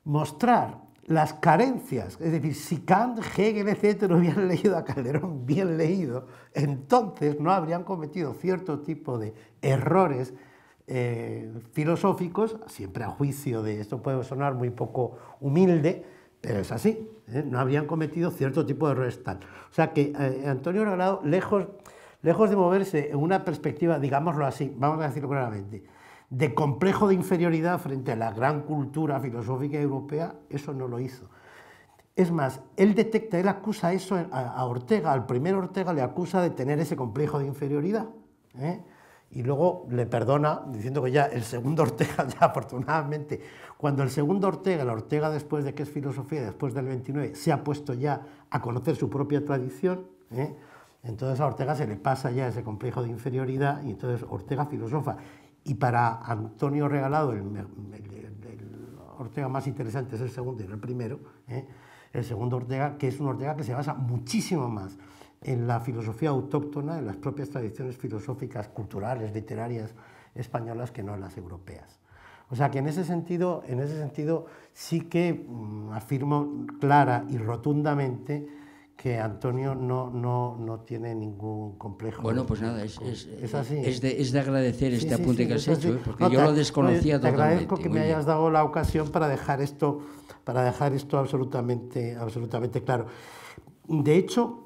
mostrar las carencias. Es decir, si Kant, Hegel, etc. hubieran leído a Calderón bien leído, entonces no habrían cometido cierto tipo de errores eh, filosóficos, siempre a juicio de esto puede sonar muy poco humilde, pero es así, ¿eh? no habrían cometido cierto tipo de errores tal. O sea que eh, Antonio Regalado, lejos, lejos de moverse en una perspectiva, digámoslo así, vamos a decirlo claramente, de complejo de inferioridad frente a la gran cultura filosófica europea, eso no lo hizo. Es más, él detecta, él acusa eso a, Ortega, al primer Ortega le acusa de tener ese complejo de inferioridad. ¿eh? Y luego le perdona diciendo que ya el segundo [LAUGHS] Ortega, ya afortunadamente, cuando el segundo Ortega, la Ortega después de que es filosofía, después del 29, se ha puesto ya a conocer su propia tradición, ¿eh? entonces a Ortega se le pasa ya ese complejo de inferioridad y entonces Ortega filosofa. Y para Antonio Regalado, el, Ortega más interesante es el segundo y no el primero, ¿eh? el segundo Ortega, que es un Ortega que se basa muchísimo más en la filosofía autóctona, en las propias tradiciones filosóficas, culturales, literarias españolas que no en las europeas. O sea que en ese sentido, en ese sentido sí que mm, afirmo clara y rotundamente que Antonio no, tiene ningún complejo. Bueno, pues nada, es, de, agradecer este apunte que has hecho, ¿eh? porque yo lo desconocía totalmente. Te agradezco que me hayas dado la ocasión para dejar esto, para dejar esto absolutamente, absolutamente claro. De hecho,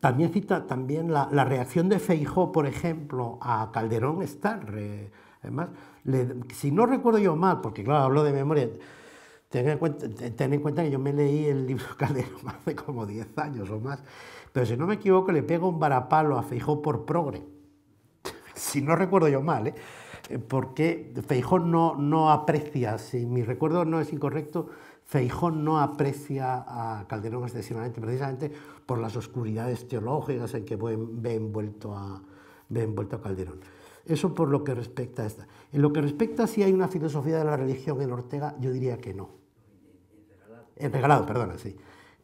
también cita también la, reacción de Feijó, por ejemplo, a Calderón está, además, si no recuerdo yo mal, porque claro, hablo de memoria, ten en, cuenta, que yo me leí el libro [LAUGHS] Calderón hace como 10 años o más, pero si no me equivoco le pego un varapalo a Feijó por progre, [LAUGHS] si no recuerdo yo mal, ¿eh? Eh, porque Feijón no, aprecia, si mi recuerdo no es incorrecto, Feijón no aprecia a Calderón excesivamente, precisamente por las oscuridades teológicas en que ve envuelto a, ve envuelto a Calderón. Eso por lo que respecta a esta. En lo que respecta a si hay una filosofía de la religión en Ortega, yo diría que no. En regalado, perdona, sí.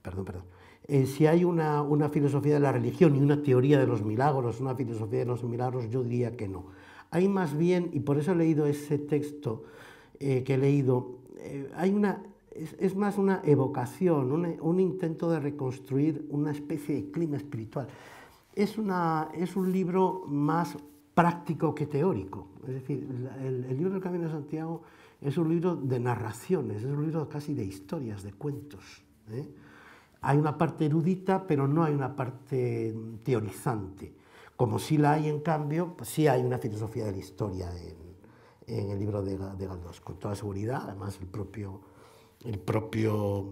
Perdón, perdón. Eh, si hay una, filosofía de la religión y una teoría de los milagros, una filosofía de los milagros, yo diría que no. Hay más bien, y por eso he leído ese texto eh, que he leído, eh, hay una, es, más una evocación, un, intento de reconstruir una especie de clima espiritual. Es, una, es un libro más práctico que teórico. Es decir, el, libro del Camino de Santiago es un libro de narraciones, es un libro casi de historias, de cuentos. ¿eh? Hay una parte erudita, pero no hay una parte teorizante. Como sí la hay, en cambio, pues sí hay una filosofía de la historia en, el libro de, Galdós, con toda seguridad. Además, el propio,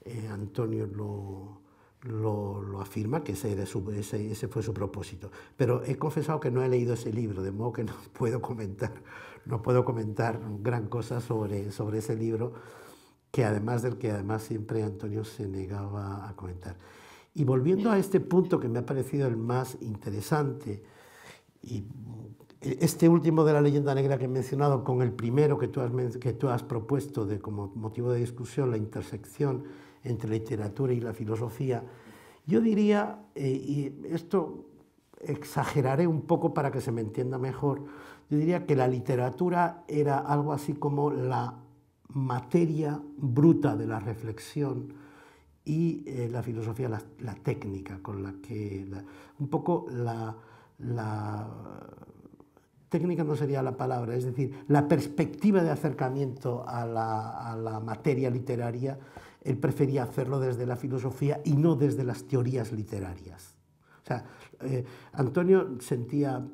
eh, Antonio lo, lo, lo, afirma, que ese, ese, ese, fue su propósito. Pero he confesado que no he leído ese libro, de modo que no [LAUGHS] puedo comentar, no puedo comentar gran cosa sobre, sobre ese libro, que además del que además siempre Antonio se negaba a comentar. Y volviendo a este punto que me ha parecido el más interesante, y este último de la leyenda negra que he mencionado con el primero que tú has, que tú has propuesto de, como motivo de discusión, la intersección entre la literatura y la filosofía. Yo diría, eh, y esto exageraré un poco para que se me entienda mejor, yo diría que la literatura era algo así como la materia bruta de la reflexión y eh, la filosofía, la, técnica con la que... un poco la, la técnica no sería la palabra, es decir, la perspectiva de acercamiento a la, a la materia literaria él prefería hacerlo desde la filosofía y no desde las teorías literarias. O sea, eh, Antonio sentía,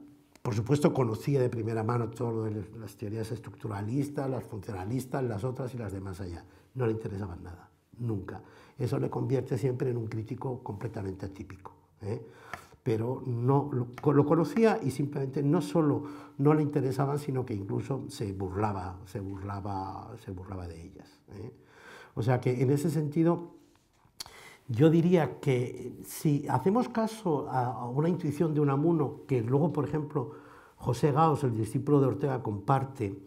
por supuesto, conocía de primera mano todas las teorías estructuralistas, las funcionalistas, las otras y las demás allá. No le interesaban nada, nunca. Eso le convierte siempre en un crítico completamente atípico. ¿eh? pero no lo, conocía y simplemente no solo no le interesaban, sino que incluso se burlaba, se burlaba, se burlaba de ellas. ¿eh? O sea que en ese sentido, yo diría que si hacemos caso a una intuición de un amuno, que luego, por ejemplo, José Gaos, el discípulo de Ortega, comparte,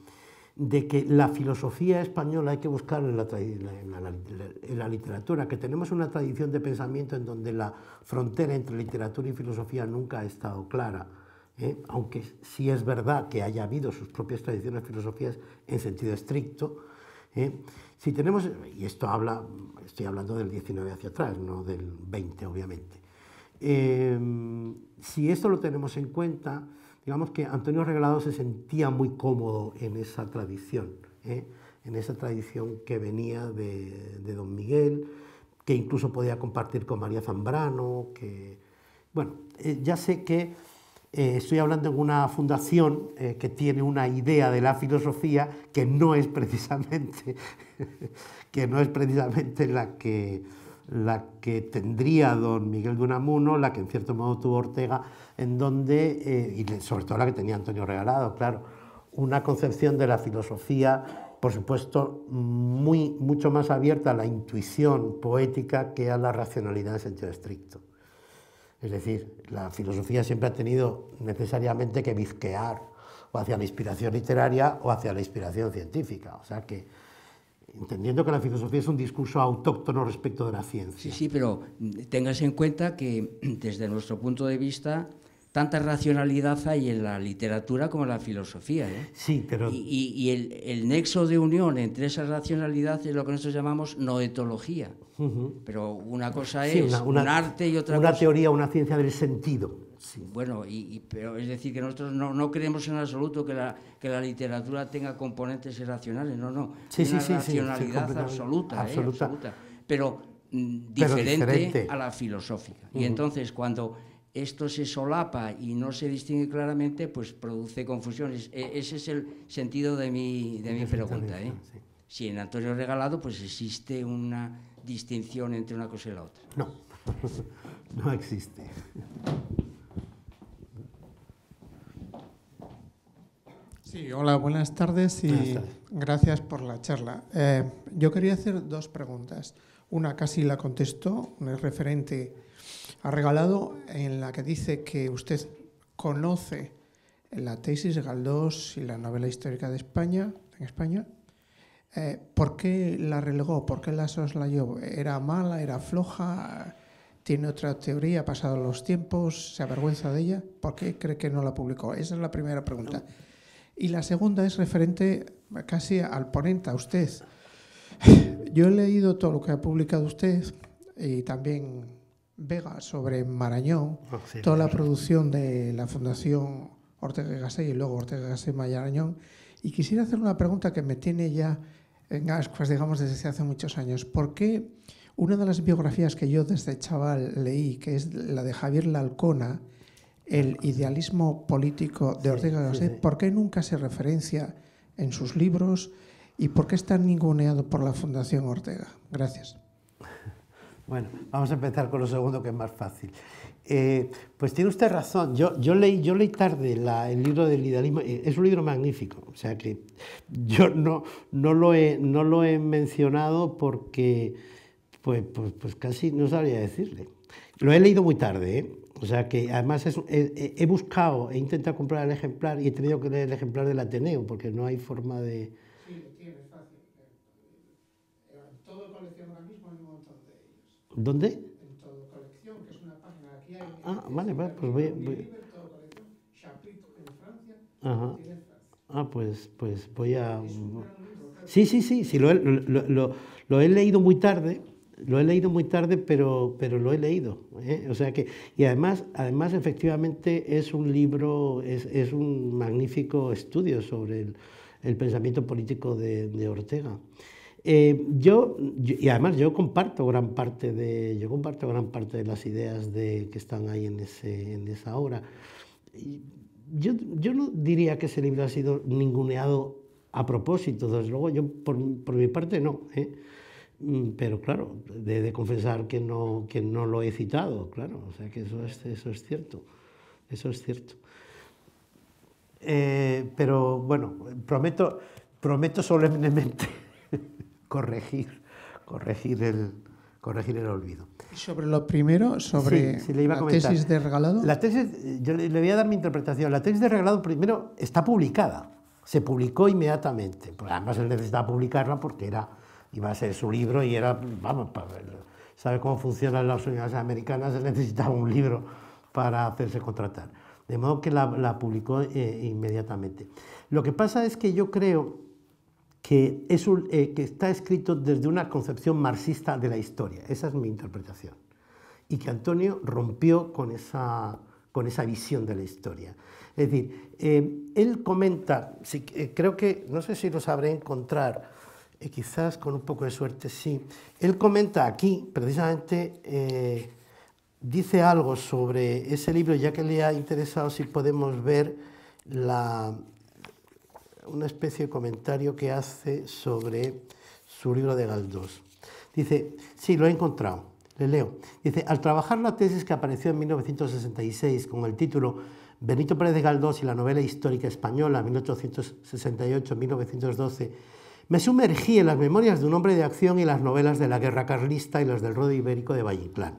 de que la filosofía española hay que buscar en la, literatura, que tenemos una tradición de pensamiento en donde la frontera entre literatura y filosofía nunca ha estado clara, ¿eh? aunque sí es verdad que haya habido sus propias tradiciones filosofías en sentido estricto. ¿eh? Si tenemos, y esto habla, estoy hablando del 19 hacia atrás, no del 20 obviamente, em, si esto lo tenemos en cuenta, digamos que Antonio Regalado se sentía muy cómodo en esa tradición, ¿eh? en esa tradición que venía de, Don Miguel, que incluso podía compartir con María Zambrano, que, bueno, eh, ya sé que eh, estoy hablando de una fundación eh, que tiene una idea de la filosofía que no es precisamente, [LAUGHS] que no es precisamente la, que, la que tendría don Miguel de Unamuno, la que en cierto modo tuvo Ortega, en donde, eh, y sobre todo la que tenía Antonio Regalado, claro, una concepción de la filosofía, por supuesto, mucho más abierta a la intuición poética que a la racionalidad en sentido estricto. Es decir, la filosofía siempre ha tenido necesariamente que bizquear o hacia la inspiración literaria o hacia la inspiración científica. O sea que, entendiendo que la filosofía es un discurso autóctono respecto de la ciencia. Sí, sí, pero tengas en cuenta que [CLEARS THROAT] desde nuestro punto de vista tanta racionalidad hay en la literatura como en la filosofía. ¿eh? Sí, pero... Y, el, nexo de unión entre esa racionalidad es lo que nosotros llamamos noetología. Pero una cosa es un arte y otra una cosa... Una teoría, una ciencia del sentido. Bueno, y, pero es decir, que nosotros no, creemos en absoluto que la, literatura tenga componentes irracionales, no, no. Sí, una racionalidad absoluta, absoluta. Eh, absoluta, pero, mm, diferente, a la filosófica. Y entonces, cuando esto se solapa y no se distingue claramente, pues produce confusión e, ese es el sentido de mi, de mi pregunta. ¿eh? Si en Antonio Regalado pues existe una distinción entre una cosa y la otra. No, [LAUGHS] no existe. Sí, hola, buenas tardes y gracias por la charla. Eh, yo quería hacer dos preguntas. Una casi la contesto, es referente ha regalado en la que dice que usted conoce la tesis de Galdós y la novela histórica de España, en España. Eh, ¿Por qué la relegó? ¿Por qué la soslayó? ¿Era mala? ¿Era floja? ¿Tiene otra teoría? ¿Ha ¿Pasado los tiempos? ¿Se avergüenza de ella? ¿Por qué cree que no la publicó? Esa es la primera pregunta. Y la segunda es referente casi al ponente, a usted. Yo he leído todo lo que ha publicado usted y también Vega sobre Marañón, ah, toda la producción de la Fundación Ortega y Gasset y luego Ortega y Gasset Marañón. Y quisiera hacer una pregunta que me tiene ya en ascuas, digamos, desde hace muchos años. ¿Por qué una de las biografías que yo desde chaval leí, que es la de Javier Lalcona, el idealismo político de Ortega y Gasset, por qué nunca se referencia en sus libros y por qué está ninguneado por la Fundación Ortega? Gracias. Bueno, vamos a empezar con lo segundo, que es más fácil. Eh, pues tiene usted razón. Yo, leí, yo leí tarde el libro del idealismo. Eh, es un libro magnífico. O sea que yo no, lo, he, no lo he mencionado porque pues, pues, pues, casi no sabría decirle. Lo he leído muy tarde. ¿eh? O sea que además he, he, buscado, he intentado comprar el ejemplar y he tenido que leer el ejemplar del Ateneo porque no hay forma de ¿Dónde? En Todo Colección, que es una página. Aquí Ah, vale, vale, pues voy. voy... Ajá. Ah, pues, pues voy a. Sí, sí, sí, sí lo, he, leído muy tarde, lo he leído muy tarde, pero, pero lo he leído. ¿eh? O sea que, y además, además, efectivamente, es un libro, es, es un magnífico estudio sobre el, pensamiento político de, de Ortega. Eh, yo, y además yo comparto gran parte de, yo comparto gran parte de las ideas de, que están ahí en, ese, en esa obra. Yo, yo no diría que ese libro ha sido ninguneado a propósito, desde luego yo por, por mi parte no. ¿eh? Mm, pero claro, de, de, confesar que no, que no lo he citado, claro, o sea que eso es, eso es cierto, eso es cierto. Eh, pero bueno, prometo, prometo solemnemente corregir, corregir el, corregir el olvido. Sobre lo primero, sobre la tesis de regalado. La tesis, yo le, voy a dar mi interpretación. La tesis de regalado primero está publicada, se publicó inmediatamente. Pues además él necesitaba publicarla porque era, iba a ser su libro y era, vamos, para saber cómo funcionan las universidades americanas, él necesitaba un libro para hacerse contratar. De modo que la, publicó eh, inmediatamente. Lo que pasa es que yo creo que, es eh, que está escrito desde una concepción marxista de la historia. Esa es mi interpretación. Y que Antonio rompió con esa, con esa visión de la historia. Es decir, eh, él comenta, eh, creo que, no sé si lo sabré encontrar, eh, quizás con un poco de suerte sí, él comenta aquí, precisamente, dice algo sobre ese libro, ya que le ha interesado si podemos ver la, una especie de comentario que hace sobre su libro de Galdós. Dice, sí, lo he encontrado, le leo. Dice, al trabajar la tesis que apareció en 1966 con el título Benito Pérez de Galdós y la novela histórica española 1868-1912, me sumergí en las memorias de un hombre de acción y las novelas de la guerra carlista y las del rodo ibérico de Inclán.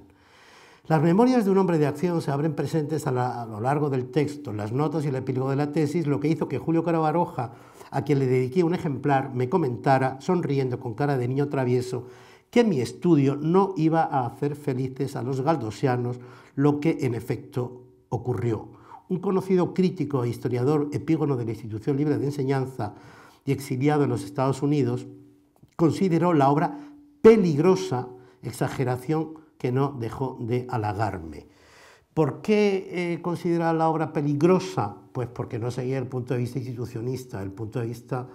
Las memorias de un hombre de acción se abren presentes a, lo largo del texto, las notas y el epílogo de la tesis, lo que hizo que Julio Carabaroja, a quien le dediqué un ejemplar, me comentara, sonriendo con cara de niño travieso, que mi estudio no iba a hacer felices a los galdosianos, lo que en efecto ocurrió. Un conocido crítico e historiador epígono de la Institución Libre de Enseñanza y exiliado en los Estados Unidos, consideró la obra peligrosa exageración que no dejó de halagarme. ¿Por qué eh, la obra peligrosa? Pues porque no seguía el punto de vista institucionista, el punto de vista,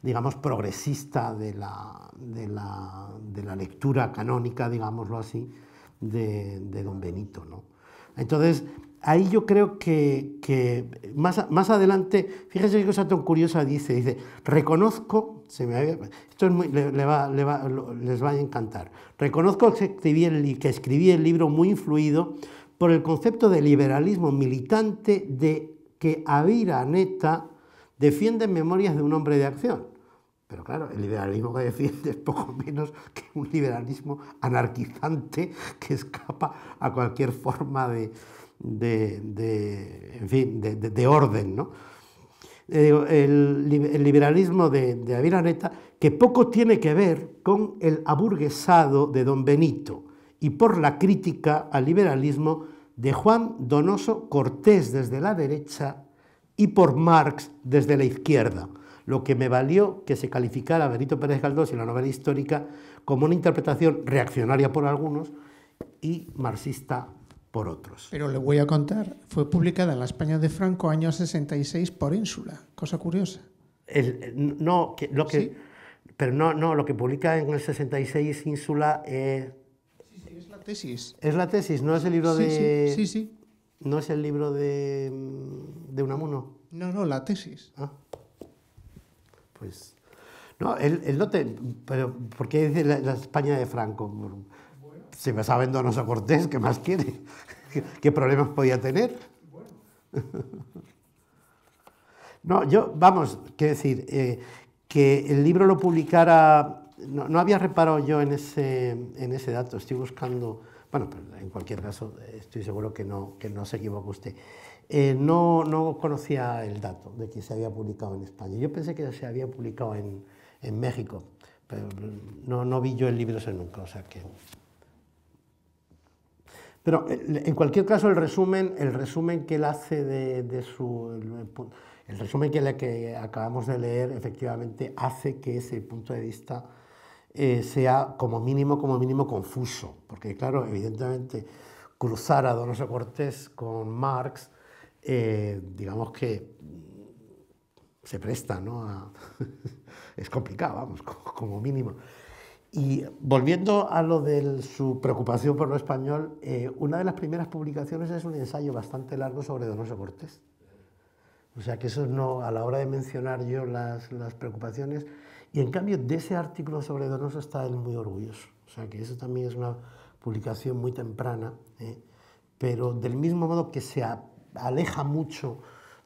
digamos, progresista de la, de la, lectura canónica, digámoslo así, de, Don Benito. ¿no? Entonces, ahí yo creo que, más, más, adelante, fíjese qué cosa tan curiosa dice, dice, reconozco, se esto les va a encantar, reconozco que escribí, el, que escribí el libro muy influido por el concepto de liberalismo militante de que Neta defiende Memorias de un hombre de acción. Pero claro, el liberalismo que defiende es poco menos que un liberalismo anarquizante que escapa a cualquier forma de, de, fin, de, orden. ¿no? Eh, el, liberalismo de, de Aviraneta, que poco tiene que ver con el aburguesado de don Benito y por la crítica al liberalismo de Juan Donoso Cortés desde la derecha y por Marx desde la izquierda, lo que me valió que se calificara Benito Pérez Galdós y la novela histórica como una interpretación reaccionaria por algunos y marxista otros. Pero le voy a contar, fue publicada en la España de Franco año 66 por Ínsula, cosa curiosa. Eh, no, lo que, pero no, no, lo que publica en el 66 Ínsula es... Eh, sí, es la tesis. Es la tesis, no es el libro de... Sí, sí. No es el libro de, Unamuno. No, no, la tesis. Ah. Pues... No, él, no te... Pero, ¿por qué dice la, España de Franco? Si me sabe vendiendo a Cortés, ¿qué más quiere? ¿Qué problemas podía tener? [LAUGHS] No, yo, vamos, quiero decir, eh, que el libro lo publicara, no, había reparado yo en ese, en ese dato, estoy buscando, bueno, en cualquier caso estoy seguro que no, que no se equivoca usted. Eh, no, no conocía el dato de que se había publicado en España. Yo pensé que se había publicado en, en México, pero no, no vi yo el libro ese nunca, o sea que... Pero eh, en cualquier caso, el resumen, el resumen que él hace de, su. El, resumen que, que acabamos de leer, efectivamente, hace que ese punto de vista eh, sea como mínimo, como mínimo confuso. Porque, claro, evidentemente, cruzar a Donoso Cortés con Marx, eh, digamos que se presta, ¿no? [LAUGHS] es complicado, vamos, como mínimo. Y volviendo a lo de su preocupación por lo español, eh, una de las primeras publicaciones es un ensayo bastante largo sobre Donoso Cortés. O sea que eso no, a la hora de mencionar yo las, preocupaciones, y en cambio de ese artículo sobre Donoso está él muy orgulloso. O sea que eso también es una publicación muy temprana, ¿eh? pero del mismo modo que se aleja mucho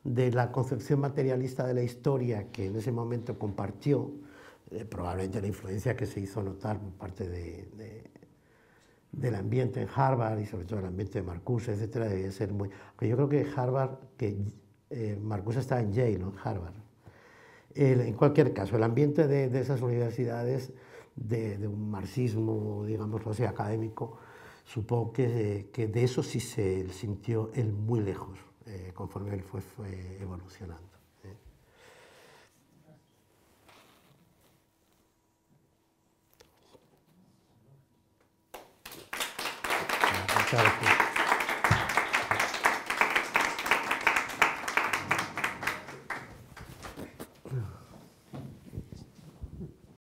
de la concepción materialista de la historia que en ese momento compartió, eh, probablemente la influencia que se hizo notar por parte del ambiente en Harvard y sobre todo el ambiente de Marcuse, etcétera, debía ser muy. Yo creo que Harvard, que eh, Marcuse estaba en Yale, no en Harvard. en cualquier caso, el ambiente de, esas universidades, de, un marxismo, digamos así, académico, supongo eh, que, de eso sí se sintió él muy lejos, conforme él fue, fue evolucionando. Thank you.